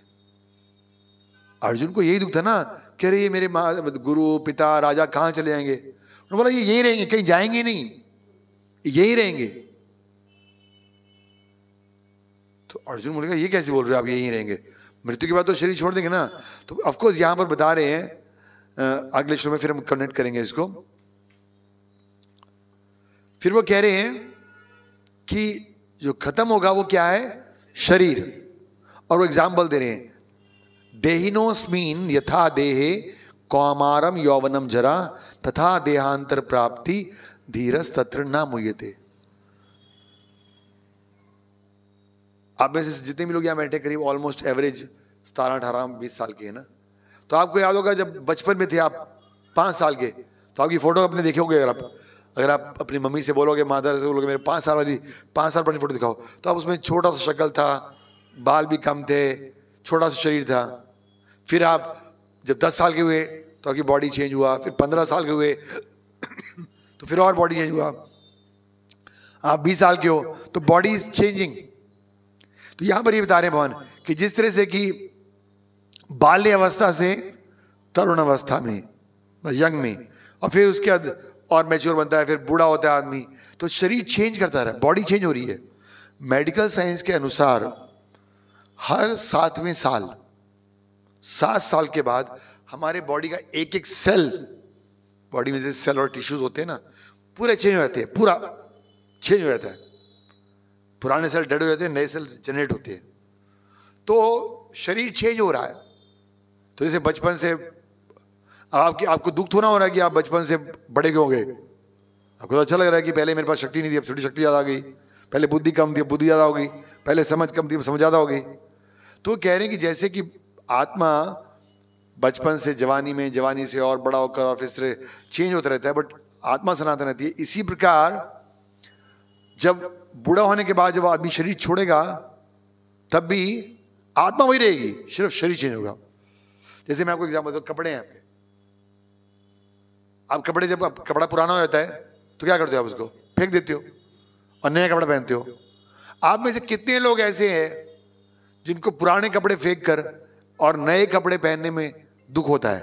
अर्जुन को यही दुख था ना कह रहे ये मेरे गुरु पिता राजा कहाँ चले जाएंगे उन्होंने बोला ये यही रहेंगे कहीं जाएंगे नहीं यही रहेंगे तो अर्जुन बोलेगा ये कैसे बोल रहे हो आप यही रहेंगे मृत्यु के बाद तो शरीर छोड़ देंगे ना तो ऑफकोर्स यहां पर बता रहे हैं अगले शो में फिर हम कनेक्ट करेंगे इसको फिर वो कह रहे हैं कि जो खत्म होगा वो क्या है शरीर और वो एग्जाम्पल दे रहे हैं देहिनोस्मीन यथा देहे कौमारम यौवनम जरा तथा देहांतर प्राप्ति धीरस तत्र न मुयते आप में से जितने भी लोग यहां बैठे करीब ऑलमोस्ट एवरेज सतारह अठारह बीस साल के है ना तो आपको याद होगा जब बचपन में थे आप पांच साल के तो आपकी फोटो अपने देखे अगर आप अगर आप अपनी मम्मी से बोलोगे मादर से बोलोगे मेरे पांच साल वाली पांच साल पुरानी फोटो दिखाओ तो आप उसमें छोटा सा शक्ल था बाल भी कम थे छोटा सा शरीर था फिर आप जब दस साल के हुए तो आपकी बॉडी चेंज हुआ फिर पंद्रह साल के हुए तो फिर और बॉडी चेंज हुआ आप बीस साल के हो तो बॉडी इज चेंजिंग तो यहां पर ये बता रहे हैं भवन कि जिस तरह से कि बाल्य अवस्था से तरुण अवस्था में मतलब यंग में और फिर उसके बाद और मेच्योर बनता है फिर बूढ़ा होता है आदमी तो शरीर चेंज करता रहा बॉडी चेंज हो रही है मेडिकल साइंस के अनुसार हर सातवें साल सात साल के बाद हमारे बॉडी का एक एक सेल बॉडी में जैसे सेल और टिश्यूज होते हैं ना पूरे चेंज हो जाते हैं पूरा चेंज हो जाता है पुराने सेल डेड हो जाते हैं नए सेल जनरेट होते हैं तो शरीर चेंज हो रहा है तो जैसे बचपन से अब आपकी आपको दुख थोड़ा हो रहा है कि आप बचपन से बड़े क्यों गए आपको तो अच्छा लग रहा है कि पहले मेरे पास शक्ति नहीं थी अब थोड़ी शक्ति ज़्यादा आ गई पहले बुद्धि कम थी बुद्धि ज़्यादा हो गई पहले समझ कम थी समझ ज़्यादा हो गई तो कह रहे हैं कि जैसे कि आत्मा बचपन से जवानी में जवानी से और बड़ा होकर और फिर चेंज होता रहता है बट आत्मा सनातन रहती है इसी प्रकार जब बूढ़ा होने के बाद जब आदमी शरीर छोड़ेगा तब भी आत्मा वही रहेगी सिर्फ शरीर चेंज होगा जैसे मैं आपको एग्जाम्पल देता कपड़े हैं आपके आप कपड़े जब आप कपड़ा पुराना हो जाता है तो क्या करते हो आप उसको फेंक देते हो और नया कपड़ा पहनते हो आप में से कितने लोग ऐसे हैं जिनको पुराने कपड़े फेंक कर और नए कपड़े पहनने में दुख होता है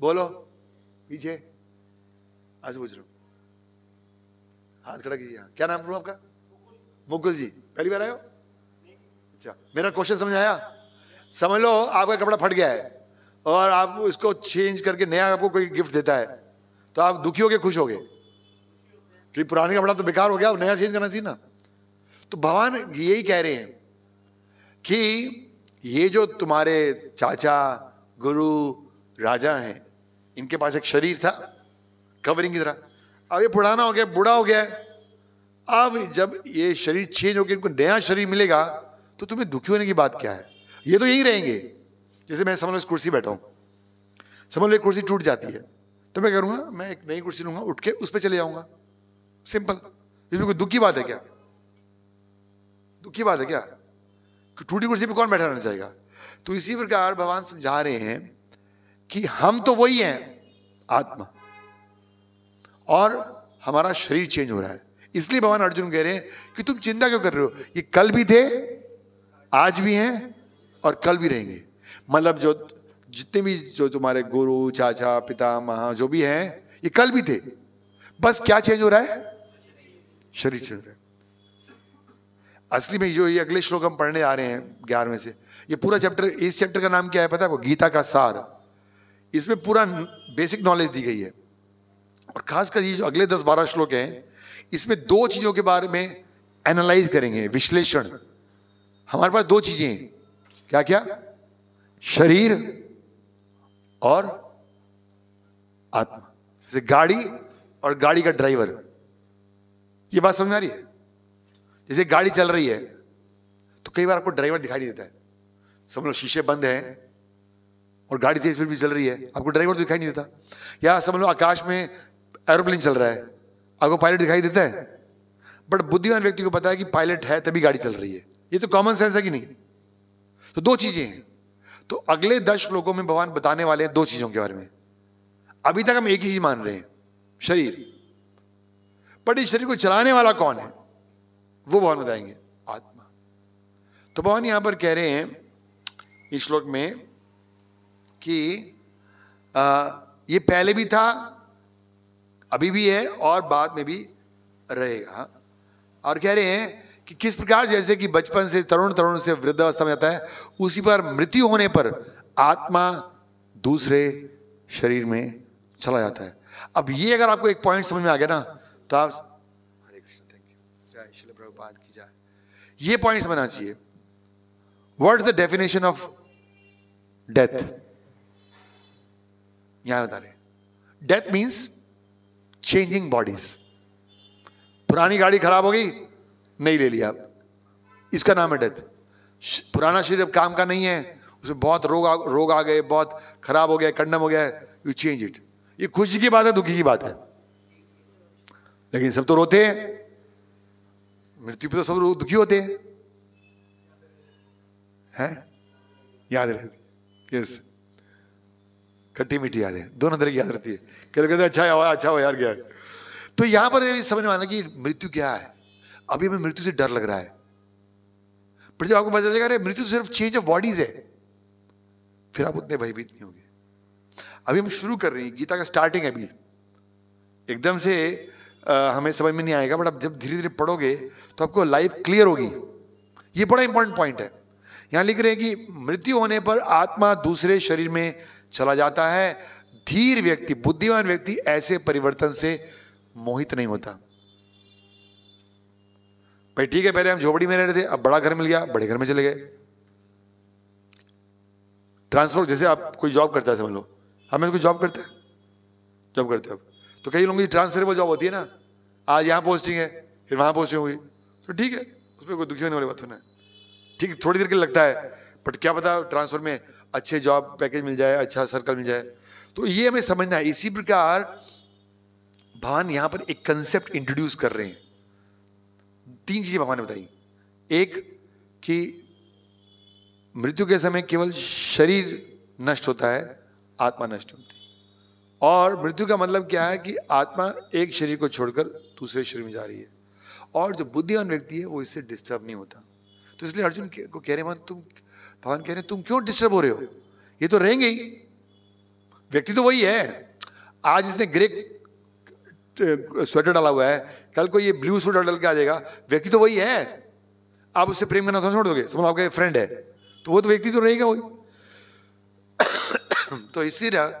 बोलो पीछे आज पूछ लो हाथ खड़ा कीजिए क्या नाम प्रभु आपका मुकुल जी पहली बार आए हो अच्छा मेरा क्वेश्चन समझ आया समझ लो आपका कपड़ा फट गया है और आप इसको चेंज करके नया आपको कोई गिफ्ट देता है तो आप दुखी हो गए खुश हो गए क्योंकि पुराने कपड़ा तो बेकार हो गया नया चेंज करना चाहिए ना तो भगवान यही कह रहे हैं कि ये जो तुम्हारे चाचा गुरु राजा हैं इनके पास एक शरीर था कवरिंग की तरह अब ये पुराना हो गया बूढ़ा हो गया अब जब ये शरीर चेंज होकर इनको नया शरीर मिलेगा तो तुम्हें दुखी होने की बात क्या है ये तो यही रहेंगे जैसे मैं समझ लो इस कुर्सी बैठा हूँ समझ लो कुर्सी टूट जाती है तो मैं करूँगा मैं एक नई कुर्सी लूंगा उठ के उस पर चले जाऊंगा सिंपल इसमें कोई दुख की बात है क्या दुख की बात है क्या टूटी कुर्सी पर कौन बैठा रहना चाहेगा तो इसी प्रकार भगवान समझा रहे हैं कि हम तो वही हैं आत्मा और हमारा शरीर चेंज हो रहा है इसलिए भगवान अर्जुन कह रहे हैं कि तुम चिंता क्यों कर रहे हो ये कल भी थे आज भी हैं और कल भी रहेंगे मतलब जो जितने भी जो तुम्हारे गुरु चाचा पिता महा जो भी हैं ये कल भी थे बस क्या चेंज हो रहा है शरीर चेंज हो रहा है असली में जो ये अगले श्लोक हम पढ़ने आ रहे हैं ग्यारहवें से ये पूरा चैप्टर इस चैप्टर का नाम क्या है पता है आपको गीता का सार इसमें पूरा बेसिक नॉलेज दी गई है और खासकर ये जो अगले दस बारह श्लोक हैं इसमें दो चीज़ों के बारे में एनालाइज करेंगे विश्लेषण हमारे पास दो चीज़ें हैं क्या क्या शरीर और आत्मा जैसे गाड़ी और गाड़ी का ड्राइवर ये बात समझ आ रही है जैसे गाड़ी चल रही है तो कई बार आपको ड्राइवर दिखाई नहीं देता है समझ लो शीशे बंद है और गाड़ी तेज भी चल रही है आपको ड्राइवर तो दिखाई नहीं देता या समझ लो आकाश में एरोप्लेन चल रहा है आपको पायलट दिखाई देता है बट बुद्धिमान व्यक्ति को पता है कि पायलट है तभी गाड़ी चल रही है ये तो कॉमन सेंस है कि नहीं तो दो चीजें हैं तो अगले दस श्लोकों में भगवान बताने वाले हैं दो चीजों के बारे में अभी तक हम एक ही चीज मान रहे हैं शरीर बट इस शरीर को चलाने वाला कौन है वो भगवान बताएंगे आत्मा तो भवन यहां पर कह रहे हैं इस श्लोक में कि आ, ये पहले भी था अभी भी है और बाद में भी रहेगा हाँ। और कह रहे हैं कि किस प्रकार जैसे कि बचपन से तरुण तरुण से वृद्धावस्था में आता है उसी पर मृत्यु होने पर आत्मा दूसरे शरीर में चला जाता है अब ये अगर आपको एक पॉइंट समझ में आ गया ना तो आप ये पॉइंट समझना चाहिए what is the definition of death यहां बता रहे डेथ मीन्स चेंजिंग बॉडीज पुरानी गाड़ी खराब हो गई नहीं ले लिया आप इसका नाम है डेथ पुराना शरीर अब काम का नहीं है उसमें बहुत रोग आ, रोग आ गए बहुत खराब हो गया कंडम हो गया यू चेंज इट ये खुशी की बात है दुखी की बात है लेकिन सब तो रोते हैं मृत्यु पे तो सब लोग दुखी होते हैं है याद रहती यस खट्टी मीठी याद है दोनों तरह की याद रहती है कहते कहते अच्छा हुआ अच्छा हुआ यार क्या तो यहां पर ये समझ में आना कि मृत्यु क्या है अभी हमें मृत्यु से डर लग रहा है पर जब आपको पता चलेगा अरे मृत्यु सिर्फ चेंज ऑफ बॉडीज है फिर आप उतने भयभीत नहीं होंगे अभी हम शुरू कर रहे हैं गीता का स्टार्टिंग है अभी एकदम से हमें समझ में नहीं आएगा बट आप जब धीरे धीरे पढ़ोगे तो आपको लाइफ क्लियर होगी ये बड़ा इंपॉर्टेंट पॉइंट है यहाँ लिख रहे हैं कि मृत्यु होने पर आत्मा दूसरे शरीर में चला जाता है धीर व्यक्ति बुद्धिमान व्यक्ति ऐसे परिवर्तन से मोहित नहीं होता भाई ठीक है पहले हम झोपड़ी में रह रहे थे अब बड़ा घर मिल गया बड़े घर में चले गए ट्रांसफर जैसे आप कोई जॉब करता है समझ लो हमें कोई जॉब करता है जॉब करते हैं आप तो कई लोगों की ट्रांसफरेबल जॉब होती है ना आज यहाँ पोस्टिंग है फिर वहाँ पोस्टिंग हुई तो ठीक है उसमें कोई दुखी होने वाली बात होना है ठीक थोड़ी देर के लगता है बट क्या पता ट्रांसफर में अच्छे जॉब पैकेज मिल जाए अच्छा सर्कल मिल जाए तो ये हमें समझना है इसी प्रकार भगवान यहाँ पर एक कंसेप्ट इंट्रोड्यूस कर रहे हैं तीन चीजें भगवान ने बताई एक कि मृत्यु के समय केवल शरीर नष्ट होता है आत्मा नष्ट होती है और मृत्यु का मतलब क्या है कि आत्मा एक शरीर को छोड़कर दूसरे शरीर में जा रही है और जो बुद्धिमान व्यक्ति है वो इससे डिस्टर्ब नहीं होता तो इसलिए अर्जुन को कह रहे हैं तुम भगवान कह रहे तुम क्यों डिस्टर्ब हो रहे हो ये तो रहेंगे ही व्यक्ति तो वही है आज इसने ग्रे स्वेटर डाला हुआ है कल को ये ब्लू स्वेटर डाल के आ जाएगा व्यक्ति तो वही है आप उससे प्रेम करना छोड़ दोगे समझ आपका फ्रेंड है तो वो तो व्यक्ति तो रहेगा वही तो इसी तरह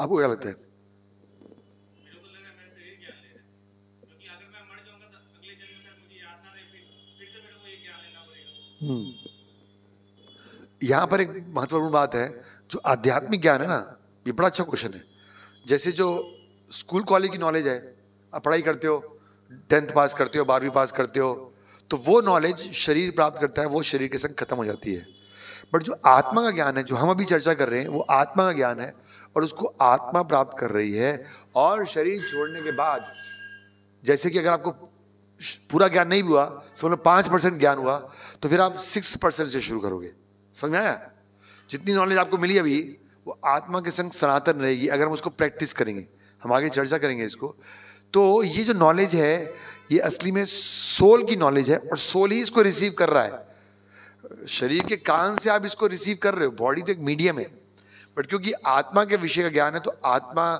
आपको क्या लगता है तो हम्म। यहाँ पर एक महत्वपूर्ण बात है जो आध्यात्मिक ज्ञान है ना ये बड़ा अच्छा क्वेश्चन है जैसे जो स्कूल कॉलेज की नॉलेज है आप पढ़ाई करते हो टेंथ पास करते हो बारहवीं पास करते हो तो वो नॉलेज शरीर प्राप्त करता है वो शरीर के संग खत्म हो जाती है बट जो आत्मा का ज्ञान है जो हम अभी चर्चा कर रहे हैं वो आत्मा का ज्ञान है और उसको आत्मा प्राप्त कर रही है और शरीर छोड़ने के बाद जैसे कि अगर आपको पूरा ज्ञान नहीं हुआ समझ लो पाँच परसेंट ज्ञान हुआ तो फिर आप सिक्स परसेंट से शुरू करोगे समझ में आया जितनी नॉलेज आपको मिली अभी वो आत्मा के संग सनातन रहेगी अगर हम उसको प्रैक्टिस करेंगे हम आगे चर्चा करेंगे इसको तो ये जो नॉलेज है ये असली में सोल की नॉलेज है और सोल ही इसको रिसीव कर रहा है शरीर के कान से आप इसको रिसीव कर रहे हो बॉडी तो एक मीडियम है बट क्योंकि आत्मा के विषय का ज्ञान है तो आत्मा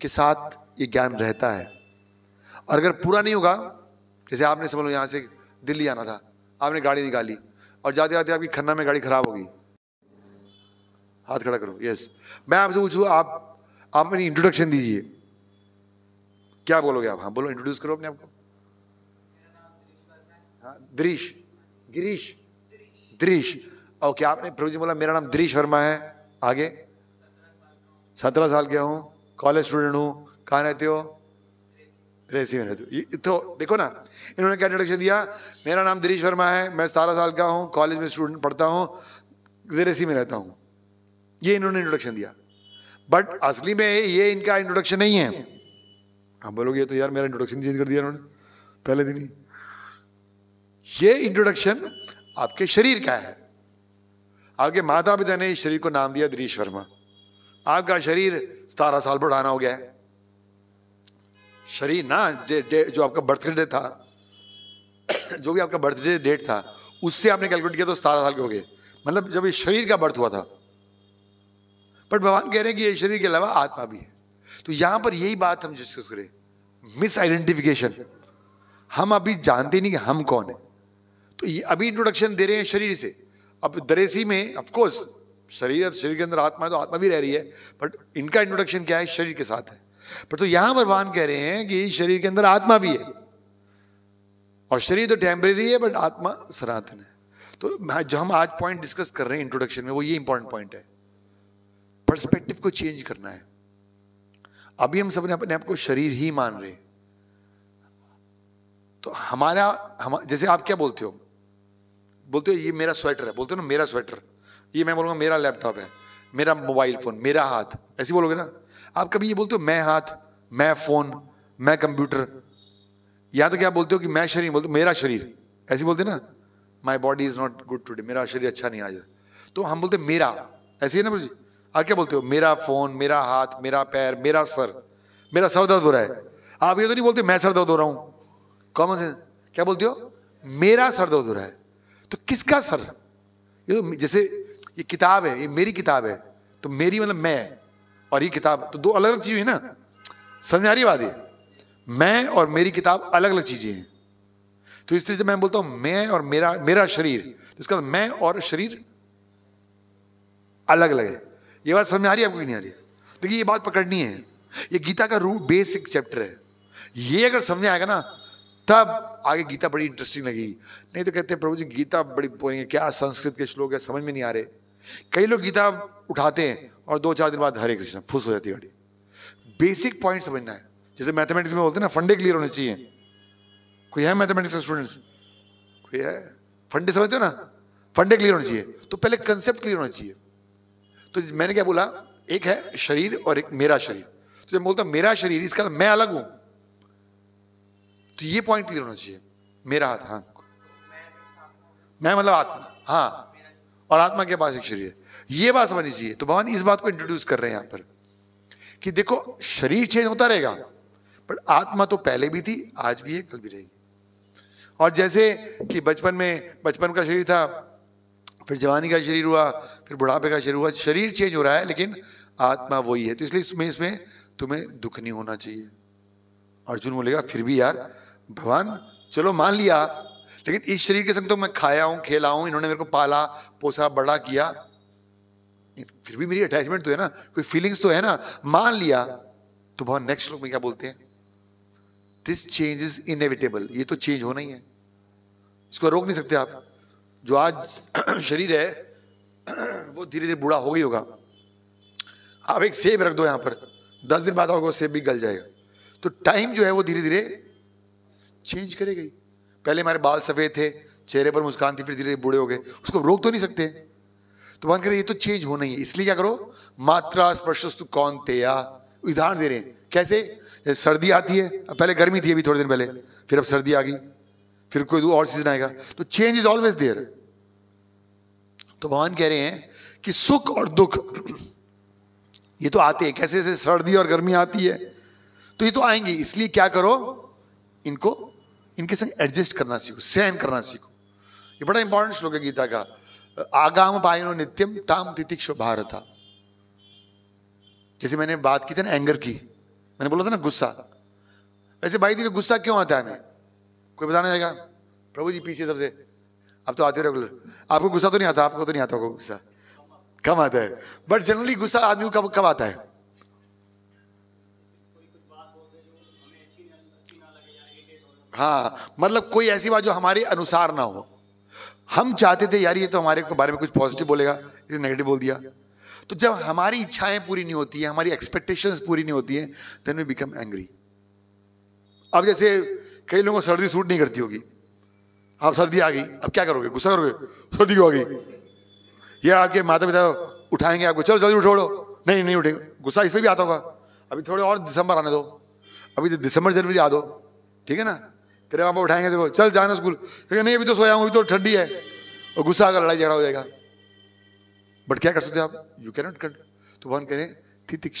के साथ ये ज्ञान रहता है और अगर पूरा नहीं होगा जैसे आपने समझ लो यहाँ से दिल्ली आना था आपने गाड़ी निकाली और जाते जाते आपकी खन्ना में गाड़ी खराब होगी हाथ खड़ा करो यस मैं आपसे पूछू आप आप मेरी इंट्रोडक्शन दीजिए क्या बोलोगे आप हाँ बोलो इंट्रोड्यूस करो अपने आपको हाँ दृश गिरीश द्रीश क्या आपने प्रभु जी बोला मेरा नाम द्रीश वर्मा है आगे सत्रह साल के हूँ कॉलेज स्टूडेंट हूँ कहाँ रहते हो रेसी में रहते हो तो देखो ना इन्होंने क्या इंट्रोडक्शन दिया मेरा नाम दिरीश वर्मा है मैं सतारह साल का हूँ कॉलेज में स्टूडेंट पढ़ता हूँ रेसी में रहता हूँ ये इन्होंने इंट्रोडक्शन दिया बट असली में ये इनका इंट्रोडक्शन नहीं है आप बोलोगे तो यार मेरा इंट्रोडक्शन चेंज कर दिया इन्होंने पहले दिन ही ये इंट्रोडक्शन आपके शरीर का है आपके माता पिता ने इस शरीर को नाम दिया दिलीश वर्मा आपका शरीर सतारह साल बढ़ाना हो गया है शरीर ना जो आपका बर्थडे था जो भी आपका बर्थडे डेट था उससे आपने कैलकुलेट किया तो सतारह साल के हो गए मतलब जब इस शरीर का बर्थ हुआ था बट भगवान कह रहे हैं कि ये शरीर के अलावा आत्मा भी है तो यहां पर यही बात हम डिस्कस करें मिस आइडेंटिफिकेशन हम अभी जानते नहीं कि हम कौन है तो ये अभी इंट्रोडक्शन दे रहे हैं शरीर से अब दरेसी में ऑफकोर्स शरीर तो शरीर के अंदर आत्मा है तो आत्मा भी रह रही है बट इनका इंट्रोडक्शन क्या है शरीर के साथ है पर तो यहां भगवान कह रहे हैं कि शरीर के अंदर आत्मा भी है और शरीर तो टेम्परेरी है बट आत्मा सनातन है तो जो हम आज पॉइंट डिस्कस कर रहे हैं इंट्रोडक्शन में वो ये इंपॉर्टेंट पॉइंट है पर्सपेक्टिव को चेंज करना है अभी हम सबने अपने आप को शरीर ही मान रहे तो हमारा हम जैसे आप क्या बोलते हो बोलते हो ये मेरा स्वेटर है बोलते हो ना मेरा स्वेटर ये मैं बोलूँगा मेरा लैपटॉप है मेरा मोबाइल फ़ोन मेरा हाथ ऐसे बोलोगे ना आप कभी ये बोलते हो मैं हाथ मैं फ़ोन मैं कंप्यूटर या तो क्या बोलते हो कि मैं शरीर बोलते मेरा शरीर ऐसे बोलते ना my body is not good today मेरा शरीर अच्छा नहीं आज तो हम बोलते मेरा ऐसे ही ना गुरु आप क्या बोलते हो मेरा फ़ोन मेरा हाथ मेरा पैर मेरा सर मेरा सर दर्द हो रहा है आप ये तो नहीं बोलते मैं सर दर्द हो रहा हूँ कॉमन सेंस क्या बोलते हो मेरा सर दर्द हो रहा है तो किसका सर ये तो जैसे ये किताब है ये मेरी किताब है तो मेरी मतलब मैं और ये किताब तो दो अलग अलग चीज हुई ना समझ आ रही बात है मैं और मेरी किताब अलग अलग चीजें हैं तो इस तरह से मैं बोलता हूं मैं और मेरा मेरा शरीर तो इसका मतलब मैं और शरीर अलग अलग है ये बात समझ आ रही है आपको नहीं आ रही देखिए ये बात पकड़नी है ये गीता का रूप बेसिक चैप्टर है ये अगर समझ आएगा ना तब आगे गीता बड़ी इंटरेस्टिंग लगी नहीं तो कहते प्रभु जी गीता बड़ी बोरिंग है क्या संस्कृत के श्लोक है समझ में नहीं आ रहे कई लोग गीता उठाते हैं और दो चार दिन बाद हरे कृष्ण फुस हो जाती है गाड़ी बेसिक पॉइंट समझना है जैसे मैथमेटिक्स में बोलते हैं ना फंडे क्लियर होने चाहिए कोई है मैथमेटिक्स के स्टूडेंट्स कोई है फंडे समझते हो ना फंडे क्लियर होने चाहिए तो पहले कंसेप्ट क्लियर होना चाहिए तो मैंने क्या बोला एक है शरीर और एक मेरा शरीर तो जब बोलता मेरा शरीर इसका मतलब मैं अलग हूं तो ये पॉइंट क्लियर होना चाहिए मेरा हाथ हाँ मैं मतलब आत्मा हाँ और आत्मा के पास एक शरीर है ये बात समझनी चाहिए तो भगवान इस बात को इंट्रोड्यूस कर रहे हैं यहां पर कि देखो शरीर चेंज होता रहेगा पर आत्मा तो पहले भी थी आज भी है कल भी रहेगी और जैसे कि बचपन में बचपन का शरीर था फिर जवानी का शरीर हुआ फिर बुढ़ापे का शरीर हुआ शरीर चेंज हो रहा है लेकिन आत्मा वही है तो इसलिए तुम्हें इसमें तुम्हें दुख नहीं होना चाहिए अर्जुन बोलेगा फिर भी यार भगवान चलो मान लिया लेकिन इस शरीर के संग तो मैं खाया हूं खेला हूं इन्होंने मेरे को पाला पोसा बड़ा किया फिर भी मेरी अटैचमेंट तो है ना कोई फीलिंग्स तो है ना मान लिया तो भगवान नेक्स्ट लोग में क्या बोलते हैं दिस चेंज इज इनएविटेबल ये तो चेंज होना ही है इसको रोक नहीं सकते आप जो आज शरीर है वो धीरे धीरे बूढ़ा हो गई होगा आप एक सेब रख दो यहां पर दस दिन बाद और वो सेब भी गल जाएगा तो टाइम जो है वो धीरे धीरे चेंज करे गई पहले हमारे बाल सफ़ेद थे चेहरे पर मुस्कान थी फिर धीरे बूढ़े हो गए उसको रोक तो नहीं सकते तो मान कह रहे ये तो चेंज होना ही है इसलिए क्या करो मात्रा स्पर्शस्तु कौन थे या उदाहरण दे रहे हैं कैसे सर्दी आती है अब पहले गर्मी थी अभी थोड़े दिन पहले फिर अब सर्दी आ गई फिर कोई और सीजन आएगा तो चेंज इज ऑलवेज देयर तो भगवान कह रहे हैं कि सुख और दुख ये तो आते हैं कैसे जैसे सर्दी और गर्मी आती है तो ये तो आएंगी इसलिए क्या करो इनको इनके संग एडजस्ट करना सीखो सहन करना सीखो ये बड़ा इंपॉर्टेंट श्लोक है गीता का आगाम पायनो नित्यम ताम तितिक्ष भारत जैसे मैंने बात की थी ना एंगर की मैंने बोला था ना गुस्सा वैसे भाई देखिए गुस्सा क्यों आता है हमें कोई बताना जाएगा प्रभु जी पीछे सबसे आप तो आते हो रेगुलर आपको गुस्सा तो नहीं आता आपको तो नहीं आता होगा गुस्सा कम आता है बट जनरली गुस्सा आदमी को कब कब आता है हाँ मतलब कोई ऐसी बात जो हमारे अनुसार ना हो हम चाहते थे यार ये तो हमारे को बारे में कुछ पॉजिटिव बोलेगा इसे नेगेटिव बोल दिया तो जब हमारी इच्छाएं पूरी नहीं होती है हमारी एक्सपेक्टेशंस पूरी नहीं होती है देन वी बिकम एंग्री अब जैसे कई लोगों को सर्दी सूट नहीं करती होगी आप सर्दी आ गई अब क्या करोगे गुस्सा करोगे सर्दी क्यों आ गई या आपके माता पिता उठाएंगे आपको चलो जल्दी उठोड़ो नहीं नहीं उठेंगे गुस्सा इसमें भी आता होगा अभी थोड़े और दिसंबर आने दो अभी तो दिसंबर जनवरी आ दो ठीक है ना तेरे पापा उठाएंगे देखो चल जाना स्कूल क्योंकि नहीं अभी तो सोया हूँ अभी तो ठंडी है और गुस्सा आकर लड़ाई झगड़ा हो जाएगा बट क्या कर सकते आप यू कैनोट कर तो भगवान कह रहे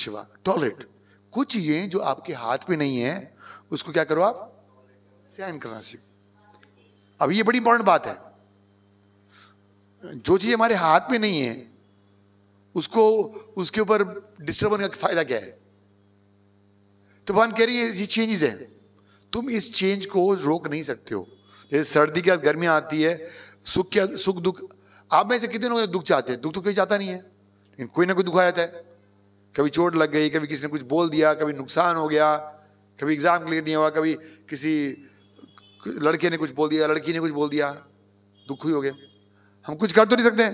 शिवा टॉलरेट कुछ चीजें जो आपके हाथ में नहीं है उसको क्या करो आप सहन करना सीखो अब ये बड़ी इंपॉर्टेंट बात है जो चीज हमारे हाथ में नहीं है उसको उसके ऊपर डिस्टर्ब होने का फायदा क्या है तो भगवान कह रही है ये चेंजेस है तुम इस चेंज को रोक नहीं सकते हो जैसे सर्दी के बाद गर्मी आती है सुख क्या सुख दुख आप में से कितने लोग दुख चाहते हैं दुख तो कोई चाहता नहीं है लेकिन कोई ना कोई दुख आ जाता है कभी चोट लग गई कभी किसी ने कुछ बोल दिया कभी नुकसान हो गया कभी एग्जाम क्लियर नहीं हुआ कभी किसी लड़के ने कुछ बोल दिया लड़की ने कुछ बोल दिया दुख ही हो गया हम कुछ कर तो नहीं सकते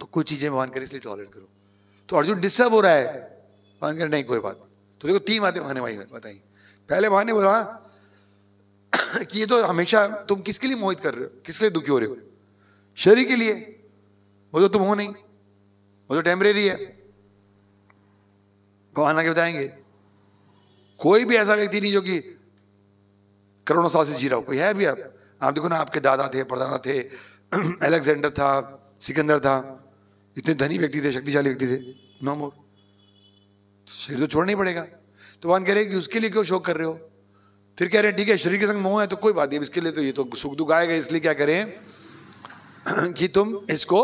तो कुछ चीजें भगवान कर इसलिए टॉलरेट करो तो अर्जुन डिस्टर्ब हो रहा है भगवान कर नहीं कोई बात तो देखो तीन बातें खाने भाई बताई पहले भाई ने बोला कि ये तो हमेशा तुम किसके लिए मोहित कर रहे हो किस लिए दुखी हो रहे हो शरीर के लिए वो तो तुम हो नहीं वो तो टेम्परेरी है भगवान आगे बताएंगे कोई भी ऐसा व्यक्ति नहीं जो कि करोड़ों साल से जी रहा हो कोई है भी आप आप देखो ना आपके दादा थे परदादा थे अलेक्जेंडर था सिकंदर था इतने धनी व्यक्ति थे शक्तिशाली व्यक्ति थे नो तो मोर शरीर तो छोड़ना ही पड़ेगा तो भगवान कह रहे कि उसके लिए क्यों शोक कर रहे हो फिर कह रहे हैं ठीक है शरीर के संग मोह है तो कोई बात नहीं इसके लिए तो ये तो सुख दुख आएगा इसलिए क्या करें कि तुम इसको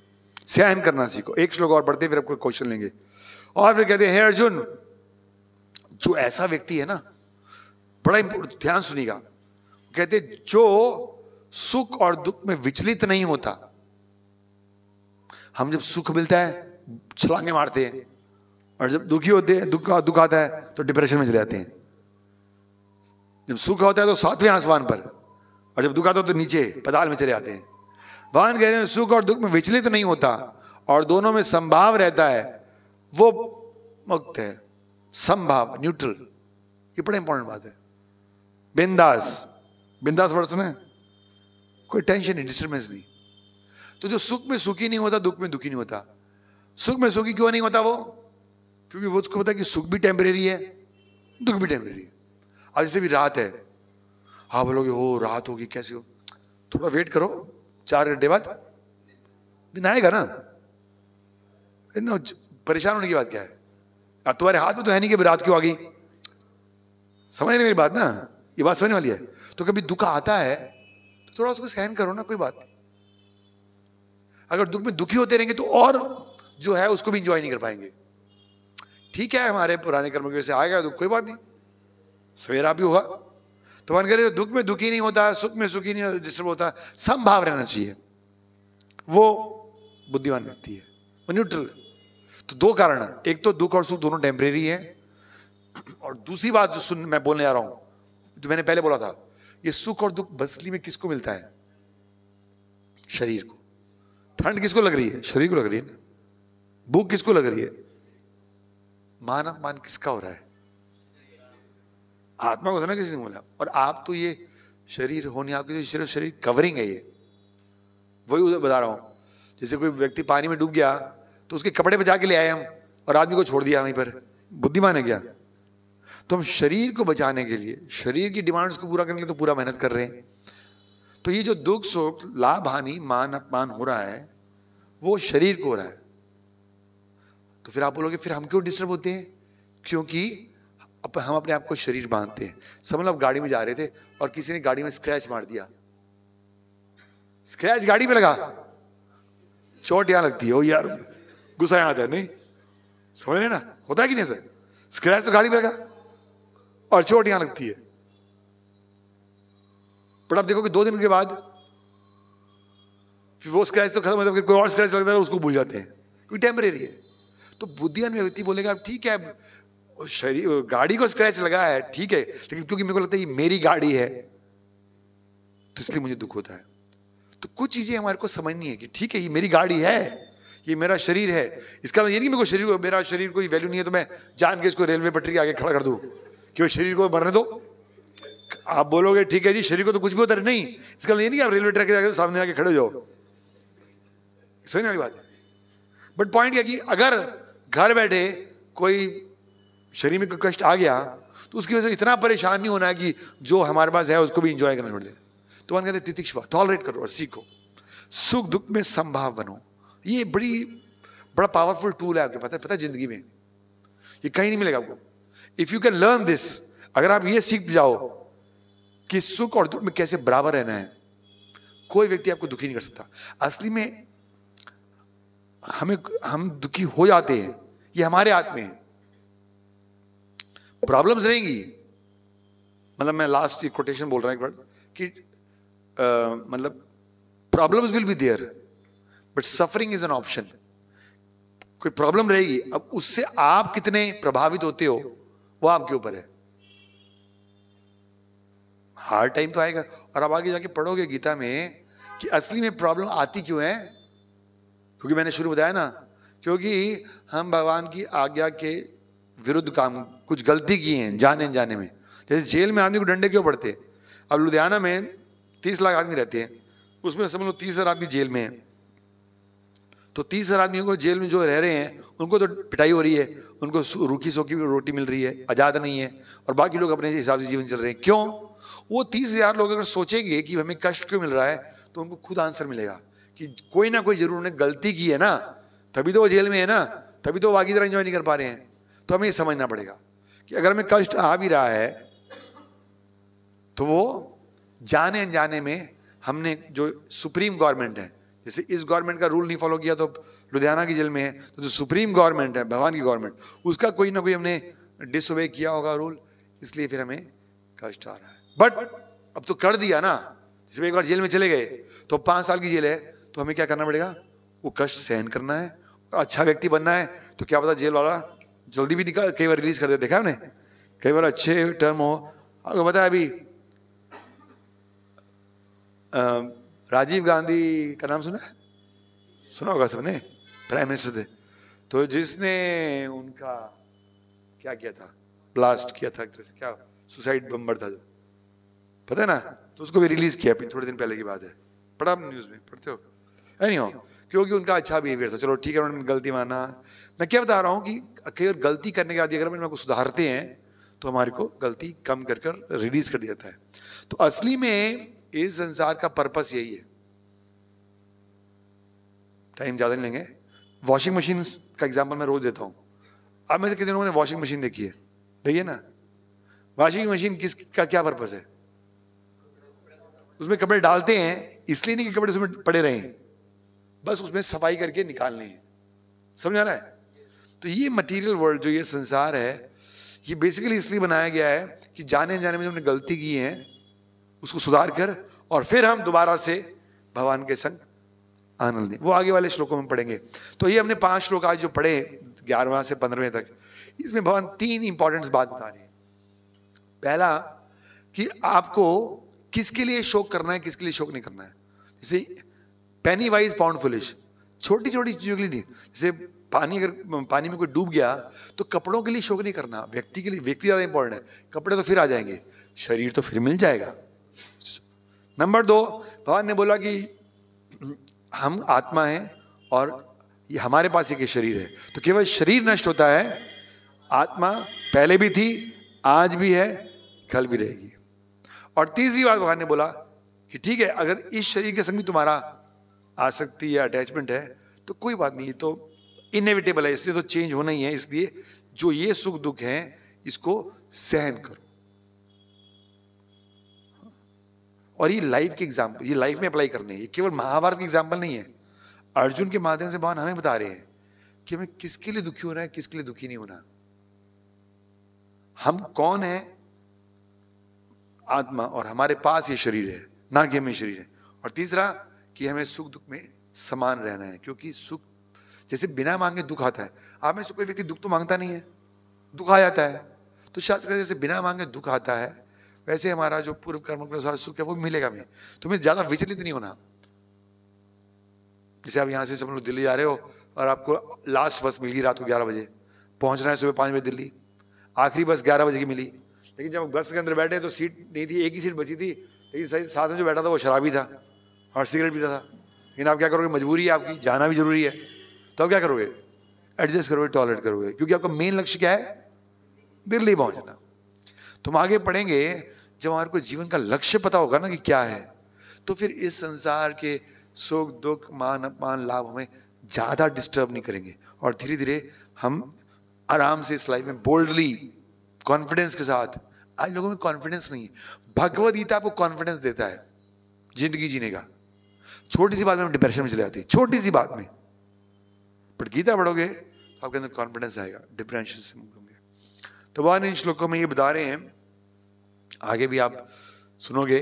सहन करना सीखो एक श्लोक और पढ़ते फिर आपको क्वेश्चन लेंगे और फिर कहते हैं हे अर्जुन जो ऐसा व्यक्ति है ना बड़ा ध्यान सुनिएगा कहते जो सुख और दुख में विचलित नहीं होता हम जब सुख मिलता है छलांगे मारते हैं और जब दुखी होते हैं दुख दुख आता है तो डिप्रेशन में चले जाते हैं जब सुख होता है तो सातवें आसमान पर और जब दुख आता है तो नीचे पदाल में चले जाते हैं भगवान कह रहे हैं सुख और दुख में विचलित नहीं होता और दोनों में संभाव रहता है वो मुक्त है संभाव न्यूट्रल ये बड़ा इंपॉर्टेंट बात है बिंदास बिंदास वर्ड सुने कोई टेंशन नहीं डिस्टर्बेंस नहीं तो जो सुख में सुखी नहीं होता दुख में दुखी नहीं होता सुख में सुखी क्यों नहीं होता वो क्योंकि वो उसको पता है कि सुख भी टेम्परेरी है दुख भी टेम्परेरी है आज जैसे भी रात है हाँ बोलोगे हो रात होगी कैसे हो थोड़ा वेट करो चार घंटे बाद दिन आएगा ना इतना परेशान होने की बात क्या है तुम्हारे हाथ में तो है नहीं कि रात क्यों आ गई समझ नहीं मेरी बात ना ये बात समझने वाली है तो कभी दुख आता है तो थोड़ा उसको सहन करो ना कोई बात नहीं अगर दुख में दुखी होते रहेंगे तो और जो है उसको भी इंजॉय नहीं कर पाएंगे ठीक है हमारे पुराने कर्म की वजह से आएगा दुख कोई बात नहीं सवेरा भी हुआ तो मन करे दुख में दुखी नहीं होता सुख में सुखी नहीं होता डिस्टर्ब होता संभाव रहना चाहिए वो बुद्धिमान व्यक्ति है वो न्यूट्रल तो दो कारण एक तो दुख और सुख दोनों टेम्परेरी है और दूसरी बात जो सुन मैं बोलने जा रहा हूं जो मैंने पहले बोला था ये सुख और दुख बसली में किसको मिलता है शरीर को ठंड किसको लग रही है शरीर को लग रही है ना भूख किसको लग रही है मान अपमान किसका हो रहा है आत्मा को तो ना किसी ने बोला और आप तो ये शरीर होने आपके तो सिर्फ शरीर कवरिंग है ये वही उधर बता रहा हूं जैसे कोई व्यक्ति पानी में डूब गया तो उसके कपड़े बचा के ले आए हम और आदमी को छोड़ दिया वहीं पर बुद्धिमान है क्या तो हम शरीर को बचाने के लिए शरीर की डिमांड्स को पूरा करने के लिए तो पूरा मेहनत कर रहे हैं तो ये जो दुख सुख लाभ हानि मान अपमान हो रहा है वो शरीर को हो रहा है तो फिर आप बोलोगे फिर हम क्यों डिस्टर्ब होते हैं क्योंकि अप, हम अपने आप को शरीर बांधते हैं समझ लो आप गाड़ी में जा रहे थे और किसी ने गाड़ी में स्क्रैच मार दिया स्क्रैच गाड़ी में लगा चोट यहां लगती है ओ यार गुस्सा यहां आता है नहीं समझ रहे ना होता है कि नहीं सर स्क्रैच तो गाड़ी में लगा और चोट यहां लगती है बट आप देखो कि दो दिन के बाद फिर वो स्क्रैच तो खत्म होता है कोई और स्क्रैच लगता है उसको भूल जाते हैं क्योंकि टेम्परेरी है तो बुद्धियान व्यक्ति बोलेगा ठीक है शरीर गाड़ी को स्क्रैच लगा है ठीक है लेकिन क्योंकि मेरे को लगता है ये मेरी गाड़ी है तो इसलिए मुझे दुख होता है तो कुछ चीजें हमारे को समझनी है कि ठीक है ये मेरी गाड़ी है ये मेरा शरीर है इसका मतलब ये नहीं मेरे को शरीर को मेरा शरीर कोई वैल्यू नहीं है तो मैं जान के इसको रेलवे पटरी के आगे खड़ा कर दू कि वो शरीर को मरने दो आप बोलोगे ठीक है जी शरीर को तो कुछ भी होता नहीं इसका मतलब ये नहीं आप रेलवे ट्रैक के आगे सामने आके खड़े हो जाओ समझने वाली बात है बट पॉइंट क्या कि अगर घर बैठे कोई शरीर में कोई कष्ट आ गया तो उसकी वजह से इतना परेशान नहीं होना है कि जो हमारे पास है उसको भी इंजॉय करना छोड़ दे तो मन कहते तितिक्ष टॉलरेट करो और सीखो सुख दुख में संभाव बनो ये बड़ी बड़ा पावरफुल टूल है आपके पता है पता है जिंदगी में ये कहीं नहीं मिलेगा आपको if you can learn this अगर आप ये सीख जाओ कि सुख और दुख में कैसे बराबर रहना है कोई व्यक्ति आपको दुखी नहीं कर सकता असली में हमें हम दुखी हो जाते हैं ये हमारे हाथ में है प्रॉब्लम्स रहेंगी मतलब मैं लास्ट कोटेशन बोल रहा हूं एक बार कि मतलब problems will be there but suffering is an option कोई प्रॉब्लम रहेगी अब उससे आप कितने प्रभावित होते हो वो आपके ऊपर है हार्ड टाइम तो आएगा और आप आगे जाके पढ़ोगे गीता में कि असली में प्रॉब्लम आती क्यों है क्योंकि मैंने शुरू बताया ना क्योंकि हम भगवान की आज्ञा के विरुद्ध काम कुछ गलती की हैं जाने जाने में जैसे जेल में आदमी को डंडे क्यों पड़ते अब लुधियाना में तीस लाख आदमी रहते हैं उसमें समझ लो तीस हज़ार आदमी जेल में है तो तीस हज़ार आदमियों को जेल में जो रह रहे हैं उनको तो पिटाई हो रही है उनको रूखी सूखी रोटी मिल रही है आज़ाद नहीं है और बाकी लोग अपने हिसाब से जीवन चल रहे हैं क्यों वो तीस हज़ार लोग अगर सोचेंगे कि हमें कष्ट क्यों मिल रहा है तो उनको खुद आंसर मिलेगा कि कोई ना कोई जरूर उन्होंने गलती की है ना तभी तो वो जेल में है ना तभी तो वो आगे तरह नहीं कर पा रहे हैं तो हमें ये समझना पड़ेगा कि अगर हमें कष्ट आ भी रहा है तो वो जाने अनजाने में हमने जो सुप्रीम गवर्नमेंट है जैसे इस गवर्नमेंट का रूल नहीं फॉलो किया तो लुधियाना की जेल में है तो जो सुप्रीम गवर्नमेंट है भगवान की गवर्नमेंट उसका कोई ना कोई हमने डिसोबे किया होगा रूल इसलिए फिर हमें कष्ट आ रहा है बट अब तो कर दिया ना जैसे एक बार जेल में चले गए तो पाँच साल की जेल है तो हमें क्या करना पड़ेगा वो कष्ट सहन करना है और अच्छा व्यक्ति बनना है तो क्या पता जेल वाला जल्दी भी निकाल कई बार रिलीज कर दे देखा हमने कई बार अच्छे टर्म हो आपको पता है अभी राजीव गांधी का नाम सुना सुना होगा सबने प्राइम मिनिस्टर थे तो जिसने उनका क्या किया था ब्लास्ट किया था एक तरह से क्या सुसाइड बम्बर था जो पता है ना तो उसको भी रिलीज किया थोड़े दिन पहले की बात है पढ़ा न्यूज में पढ़ते हो नहीं हो क्योंकि उनका अच्छा बिहेवियर था चलो ठीक है उन्होंने गलती माना मैं क्या बता रहा हूँ कि कई बार गलती करने के बाद अगर हम सुधारते हैं तो हमारे को गलती कम कर कर रिलीज कर दिया जाता है तो असली में इस संसार का पर्पस यही है टाइम ज़्यादा नहीं लेंगे वॉशिंग मशीन का एग्जाम्पल मैं रोज देता हूँ अब में से कितने लोगों ने वॉशिंग मशीन देखी है देखिए ना वॉशिंग मशीन किस का क्या पर्पस है उसमें कपड़े डालते हैं इसलिए नहीं कि कपड़े उसमें पड़े रहे हैं बस उसमें सफाई करके निकालने हैं समझा रहा है तो ये मटेरियल वर्ल्ड जो ये संसार है ये बेसिकली इसलिए बनाया गया है कि जाने जाने में जो हमने गलती की है उसको सुधार कर और फिर हम दोबारा से भगवान के संग आनंद दें वो आगे वाले श्लोकों में पढ़ेंगे तो ये हमने पांच श्लोक आज जो पढ़े ग्यारहवा से पंद्रहवें तक इसमें भगवान तीन इंपॉर्टेंट बात बता रहे हैं पहला कि आपको किसके लिए शोक करना है किसके लिए शोक नहीं करना है जैसे पैनी वाइज पाउंड फुलिश छोटी छोटी चीजों के लिए नहीं जैसे पानी अगर पानी में कोई डूब गया तो कपड़ों के लिए शोक नहीं करना व्यक्ति के लिए व्यक्ति ज़्यादा इंपॉर्टेंट है कपड़े तो फिर आ जाएंगे शरीर तो फिर मिल जाएगा नंबर दो भगवान ने बोला कि हम आत्मा हैं और ये हमारे पास एक शरीर है तो केवल शरीर नष्ट होता है आत्मा पहले भी थी आज भी है कल भी रहेगी और तीसरी बात भगवान ने बोला कि ठीक है अगर इस शरीर के संग भी तुम्हारा आसक्ति या अटैचमेंट है तो कोई बात नहीं तो इनएविटेबल है इसलिए तो चेंज होना ही है इसलिए जो ये सुख दुख है इसको सहन करो और ये लाइफ के एग्जाम्पल ये लाइफ में अप्लाई करने ये केवल महाभारत के एग्जाम्पल नहीं है अर्जुन के माध्यम से भगवान हमें बता रहे हैं कि हमें किसके लिए दुखी होना है किसके लिए दुखी नहीं होना हम कौन है आत्मा और हमारे पास ये शरीर है ना कि हमें शरीर है और तीसरा कि हमें सुख दुख में समान रहना है क्योंकि सुख जैसे बिना मांगे दुख आता है आप में से कोई व्यक्ति दुख तो मांगता नहीं है दुख आ जाता है तो शास्त्र जैसे बिना मांगे दुख आता है वैसे हमारा जो पूर्व कर्म के अनुसार सुख है वो मिलेगा हमें तो तुम्हें ज्यादा विचलित नहीं होना जैसे आप यहाँ से सब लोग दिल्ली जा रहे हो और आपको लास्ट बस मिल गई रात को ग्यारह बजे पहुंचना है सुबह पाँच बजे दिल्ली आखिरी बस ग्यारह बजे की मिली लेकिन जब बस के अंदर बैठे तो सीट नहीं थी एक ही सीट बची थी लेकिन साथ में जो बैठा था वो शराबी था और सिगरेट पीता था लेकिन आप क्या करोगे मजबूरी है आपकी जाना भी जरूरी है तो आप क्या करोगे एडजस्ट करोगे टॉयलेट करोगे क्योंकि आपका मेन लक्ष्य क्या है दिल्ली पहुंचना तुम आगे पढ़ेंगे जब हमारे को जीवन का लक्ष्य पता होगा ना कि क्या है तो फिर इस संसार के सुख दुख मान अपमान लाभ हमें ज़्यादा डिस्टर्ब नहीं करेंगे और धीरे धीरे हम आराम से इस लाइफ में बोल्डली कॉन्फिडेंस के साथ आज लोगों में कॉन्फिडेंस नहीं है भगवदगीता को आपको कॉन्फिडेंस देता है जिंदगी जीने का छोटी सी बात में हम डिप्रेशन में चले जाते है छोटी सी बात में बट गीता पढ़ोगे तो आपके अंदर कॉन्फिडेंस आएगा डिप्रेशन से मुक्त होंगे तो भगवान इन श्लोकों में ये बता रहे हैं आगे भी आप सुनोगे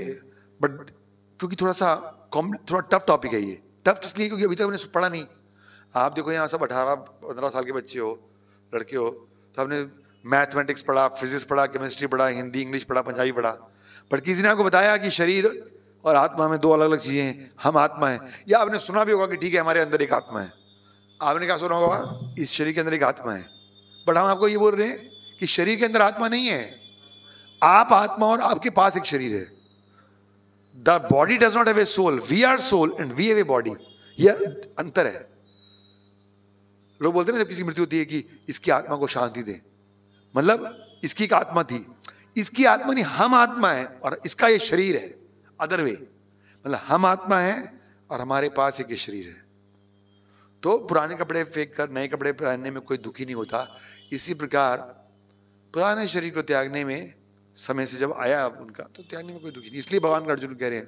बट क्योंकि थोड़ा सा कॉम थोड़ा टफ टॉपिक है ये टफ इसलिए क्योंकि अभी तक हमने पढ़ा नहीं आप देखो यहाँ सब अठारह पंद्रह साल के बच्चे हो लड़के हो तो आपने मैथमेटिक्स पढ़ा फिजिक्स पढ़ा केमिस्ट्री पढ़ा हिंदी इंग्लिश पढ़ा पंजाबी पढ़ा बट किसी ने आपको बताया कि शरीर और आत्मा में दो अलग अलग चीज़ें हैं हम आत्मा हैं या आपने सुना भी होगा कि ठीक है हमारे अंदर एक आत्मा है आपने क्या सुना होगा इस शरीर के अंदर एक आत्मा है बट हम आपको ये बोल रहे हैं कि शरीर के अंदर आत्मा नहीं है आप आत्मा और आपके पास एक शरीर है the body does not have a soul we are soul and we have a body यह अंतर है लोग बोलते ना जब किसी मृत्यु होती है कि इसकी आत्मा को शांति दे मतलब इसकी एक आत्मा थी इसकी आत्मा नहीं हम आत्मा है और इसका ये शरीर है अदर वे मतलब हम आत्मा हैं और हमारे पास एक शरीर है तो पुराने कपड़े फेंक कर नए कपड़े पहनने में कोई दुखी नहीं होता इसी प्रकार पुराने शरीर को त्यागने में समय से जब आया उनका तो त्यागने में कोई दुखी नहीं इसलिए भगवान अर्जुन कह रहे हैं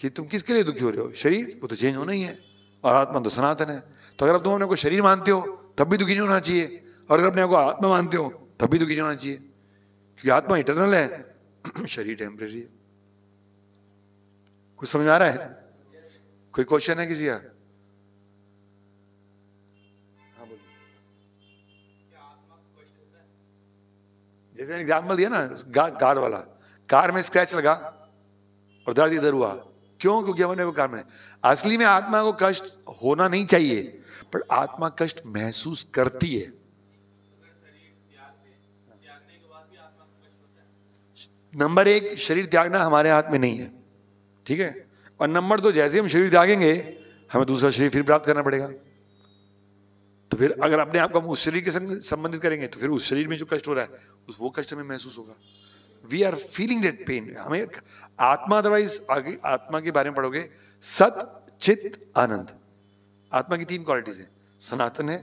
कि तुम किसके लिए दुखी हो रहे हो शरीर वो तो चेंज होना ही है और आत्मा तो सनातन है तो अगर तुम अपने को शरीर मानते हो तब भी दुखी नहीं होना चाहिए और अगर अपने को आत्मा मानते हो तब भी दुखी नहीं होना चाहिए क्योंकि आत्मा इटरनल है शरीर टेम्प्रेरी है कुछ समझ आ रहा है कोई क्वेश्चन है किसी का हाँ, जैसे एग्जाम्पल दिया ना गा, कार वाला कार में स्क्रैच लगा और दर्द इधर हुआ क्यों क्योंकि हमने वो कार में असली में आत्मा को कष्ट होना नहीं चाहिए पर आत्मा कष्ट महसूस करती है नंबर एक शरीर त्यागना हमारे हाथ में नहीं है ठीक है और नंबर दो जैसे हम शरीर त्यागेंगे हमें दूसरा शरीर फिर प्राप्त करना पड़ेगा तो फिर अगर अपने आप को हम उस शरीर के संग संबंधित करेंगे तो फिर उस शरीर में जो कष्ट हो रहा है उस वो कष्ट हमें महसूस होगा we are feeling that pain हमें आत्मा अदरवाइज आगे आत्मा के बारे में पढ़ोगे सत चित आनंद आत्मा की तीन क्वालिटीज है सनातन है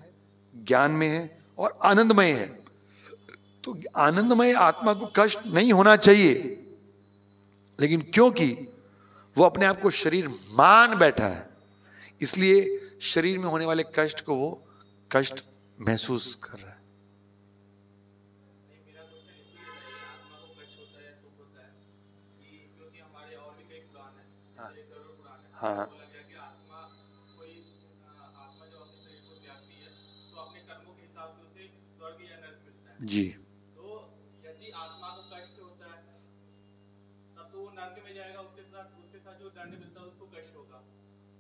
ज्ञान में है और आनंदमय है तो आनंदमय आत्मा को कष्ट नहीं होना चाहिए लेकिन क्योंकि वो अपने आप को शरीर मान बैठा है इसलिए शरीर में होने वाले कष्ट को वो कष्ट महसूस कर रहा है हाँ, हाँ। जी तो यदि आत्मा को कष्ट होता है तब तो वो नरक में जाएगा साथ जो दंड मिलता है उसको कष्ट होगा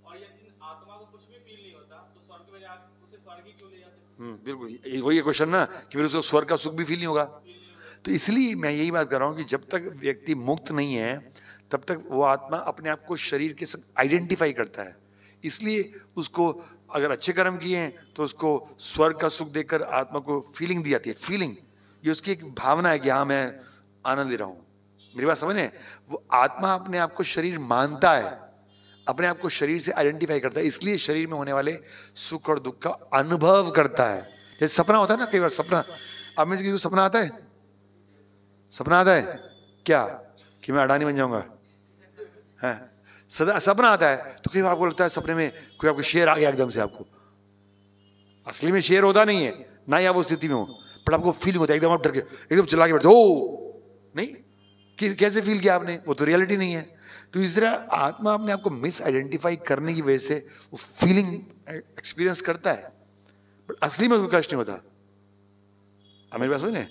और यदि आत्मा को कुछ भी फील नहीं होता तो स्वर्ग में जाकर उसे स्वर्ग ही क्यों ले जाते हम्म, बिल्कुल वही क्वेश्चन ना कि फिर उसको स्वर्ग का सुख भी फील नहीं होगा तो इसलिए मैं यही बात कर रहा हूँ कि जब तक व्यक्ति मुक्त नहीं है तब तक वो आत्मा अपने आप को शरीर के साथ आइडेंटिफाई करता है इसलिए उसको अगर अच्छे कर्म किए हैं तो उसको स्वर्ग का सुख देकर आत्मा को फीलिंग दी जाती है फीलिंग ये उसकी एक भावना है कि हाँ मैं आनंद ले रहा हूँ मेरी बात समझ वो आत्मा अपने आप को शरीर मानता है अपने आप को शरीर से आइडेंटिफाई करता है इसलिए शरीर में होने वाले सुख और दुख का अनुभव करता है जैसे सपना होता है ना कई बार सपना अब में किसी को सपना आता है सपना आता है क्या कि मैं अडानी बन जाऊंगा सदा सपना आता है तो कई बार आपको लगता है सपने में कोई आपको शेर आ गया एकदम से आपको असली में शेर होता नहीं है ना ही आप उस स्थिति में हो पर आपको फील होता है एकदम आप डर के एकदम चला के बैठते हो नहीं कैसे फील किया आपने वो तो रियलिटी नहीं है तो इस तरह आत्मा अपने आपको मिस आइडेंटिफाई करने की वजह से वो फीलिंग एक्सपीरियंस करता है बट असली में उसको कष्ट नहीं होता आप मेरे पास सुने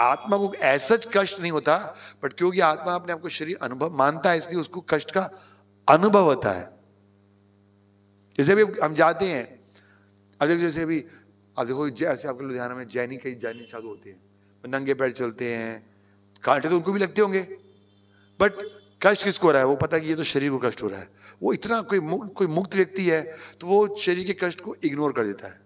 आत्मा को ऐसा कष्ट नहीं होता बट क्योंकि आत्मा अपने आपको शरीर अनुभव मानता है इसलिए उसको कष्ट का अनुभव होता है जैसे अभी हम जाते हैं अब देखो जैसे अभी आप देखो जैसे आपके लुधियाना में जैनी कई जैनी साधु होते हैं नंगे पैर चलते हैं कांटे तो उनको भी लगते होंगे बट कष्ट किसको हो रहा है वो पता है कि ये तो शरीर को कष्ट हो रहा है वो इतना कोई मुक्त कोई मुक्त व्यक्ति है तो वो शरीर के कष्ट को इग्नोर कर देता है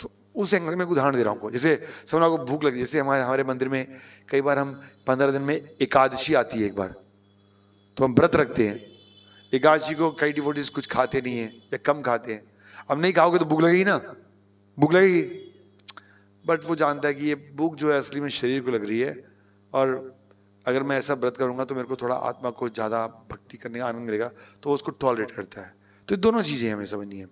तो उस एंगल में उदाहरण दे रहा हूँ जैसे समझ को भूख लगी जैसे हमारे हमारे मंदिर में कई बार हम पंद्रह दिन में एकादशी आती है एक बार तो हम व्रत रखते हैं एकादशी को कई डिवोटिस कुछ खाते नहीं है या कम खाते हैं अब नहीं खाओगे तो भूख लगेगी ना भूख लगेगी बट वो जानता है कि ये भूख जो है असली में शरीर को लग रही है और अगर मैं ऐसा व्रत करूँगा तो मेरे को थोड़ा आत्मा को ज़्यादा भक्ति करने का आनंद मिलेगा तो उसको टॉलरेट करता है तो दोनों चीज़ें हमें समझनी है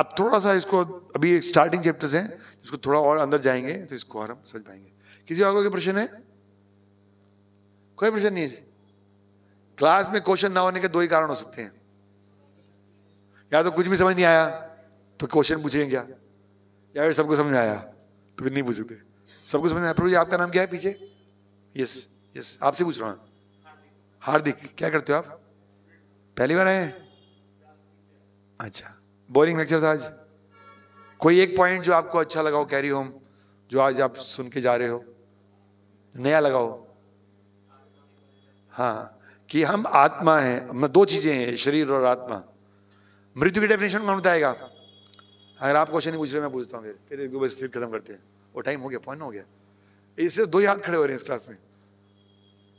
आप थोड़ा सा इसको अभी स्टार्टिंग चैप्टर्स हैं इसको थोड़ा और अंदर जाएंगे तो इसको और हम समझ पाएंगे किसी और कोई प्रश्न है कोई प्रश्न नहीं है क्लास में क्वेश्चन ना होने के दो ही कारण हो सकते हैं या तो कुछ भी समझ नहीं आया तो क्वेश्चन पूछेंगे क्या या फिर सबको समझ आया तो फिर नहीं पूछ सकते सब कुछ समझना प्रभु जी आपका नाम क्या है पीछे यस यस आपसे पूछ रहा हूँ हार्दिक क्या करते हो आप पहली बार आए हैं अच्छा बोरिंग लेक्चर था आज कोई एक पॉइंट जो आपको अच्छा लगा हो कैरी होम जो आज आप सुन के जा रहे हो नया लगाओ हाँ कि हम आत्मा हैं मतलब दो चीजें हैं शरीर और आत्मा मृत्यु की डेफिनेशन कौन बताएगा अगर आप क्वेश्चन नहीं पूछ रहे मैं पूछता हूँ फिर फिर एक दो बस फिर खत्म करते हैं वो टाइम हो गया पॉइंट हो गया इससे दो याद खड़े हो रहे हैं इस क्लास में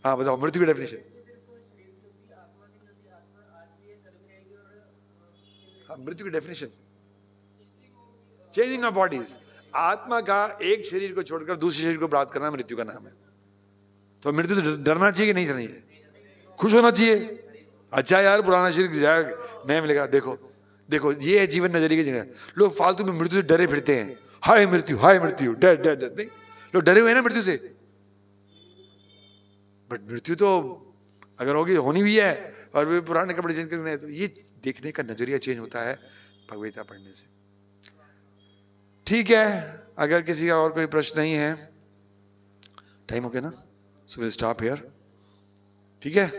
हाँ बताओ मृत्यु की डेफिनेशन हाँ, मृत्यु की डेफिनेशन चेंजिंग ऑफ बॉडीज आत्मा का एक शरीर को छोड़कर दूसरे शरीर को प्राप्त करना मृत्यु का नाम है तो मृत्यु से डरना चाहिए कि नहीं चाहिए खुश होना चाहिए अच्छा यार पुराना शरीर नया मिलेगा देखो देखो ये है जीवन नजरिए जीना लोग फालतू में मृत्यु से डरे फिरते हैं हाय मृत्यु हाय मृत्यु डर डर डर नहीं लोग डरे हुए ना मृत्यु से बट मृत्यु तो अगर होगी होनी भी है और वे पुराने कपड़े चेंज करने तो ये देखने का नजरिया चेंज होता है भगवीता पढ़ने से ठीक है अगर किसी का और कोई प्रश्न नहीं है टाइम हो गया ना सो विल स्टॉप हेयर ठीक है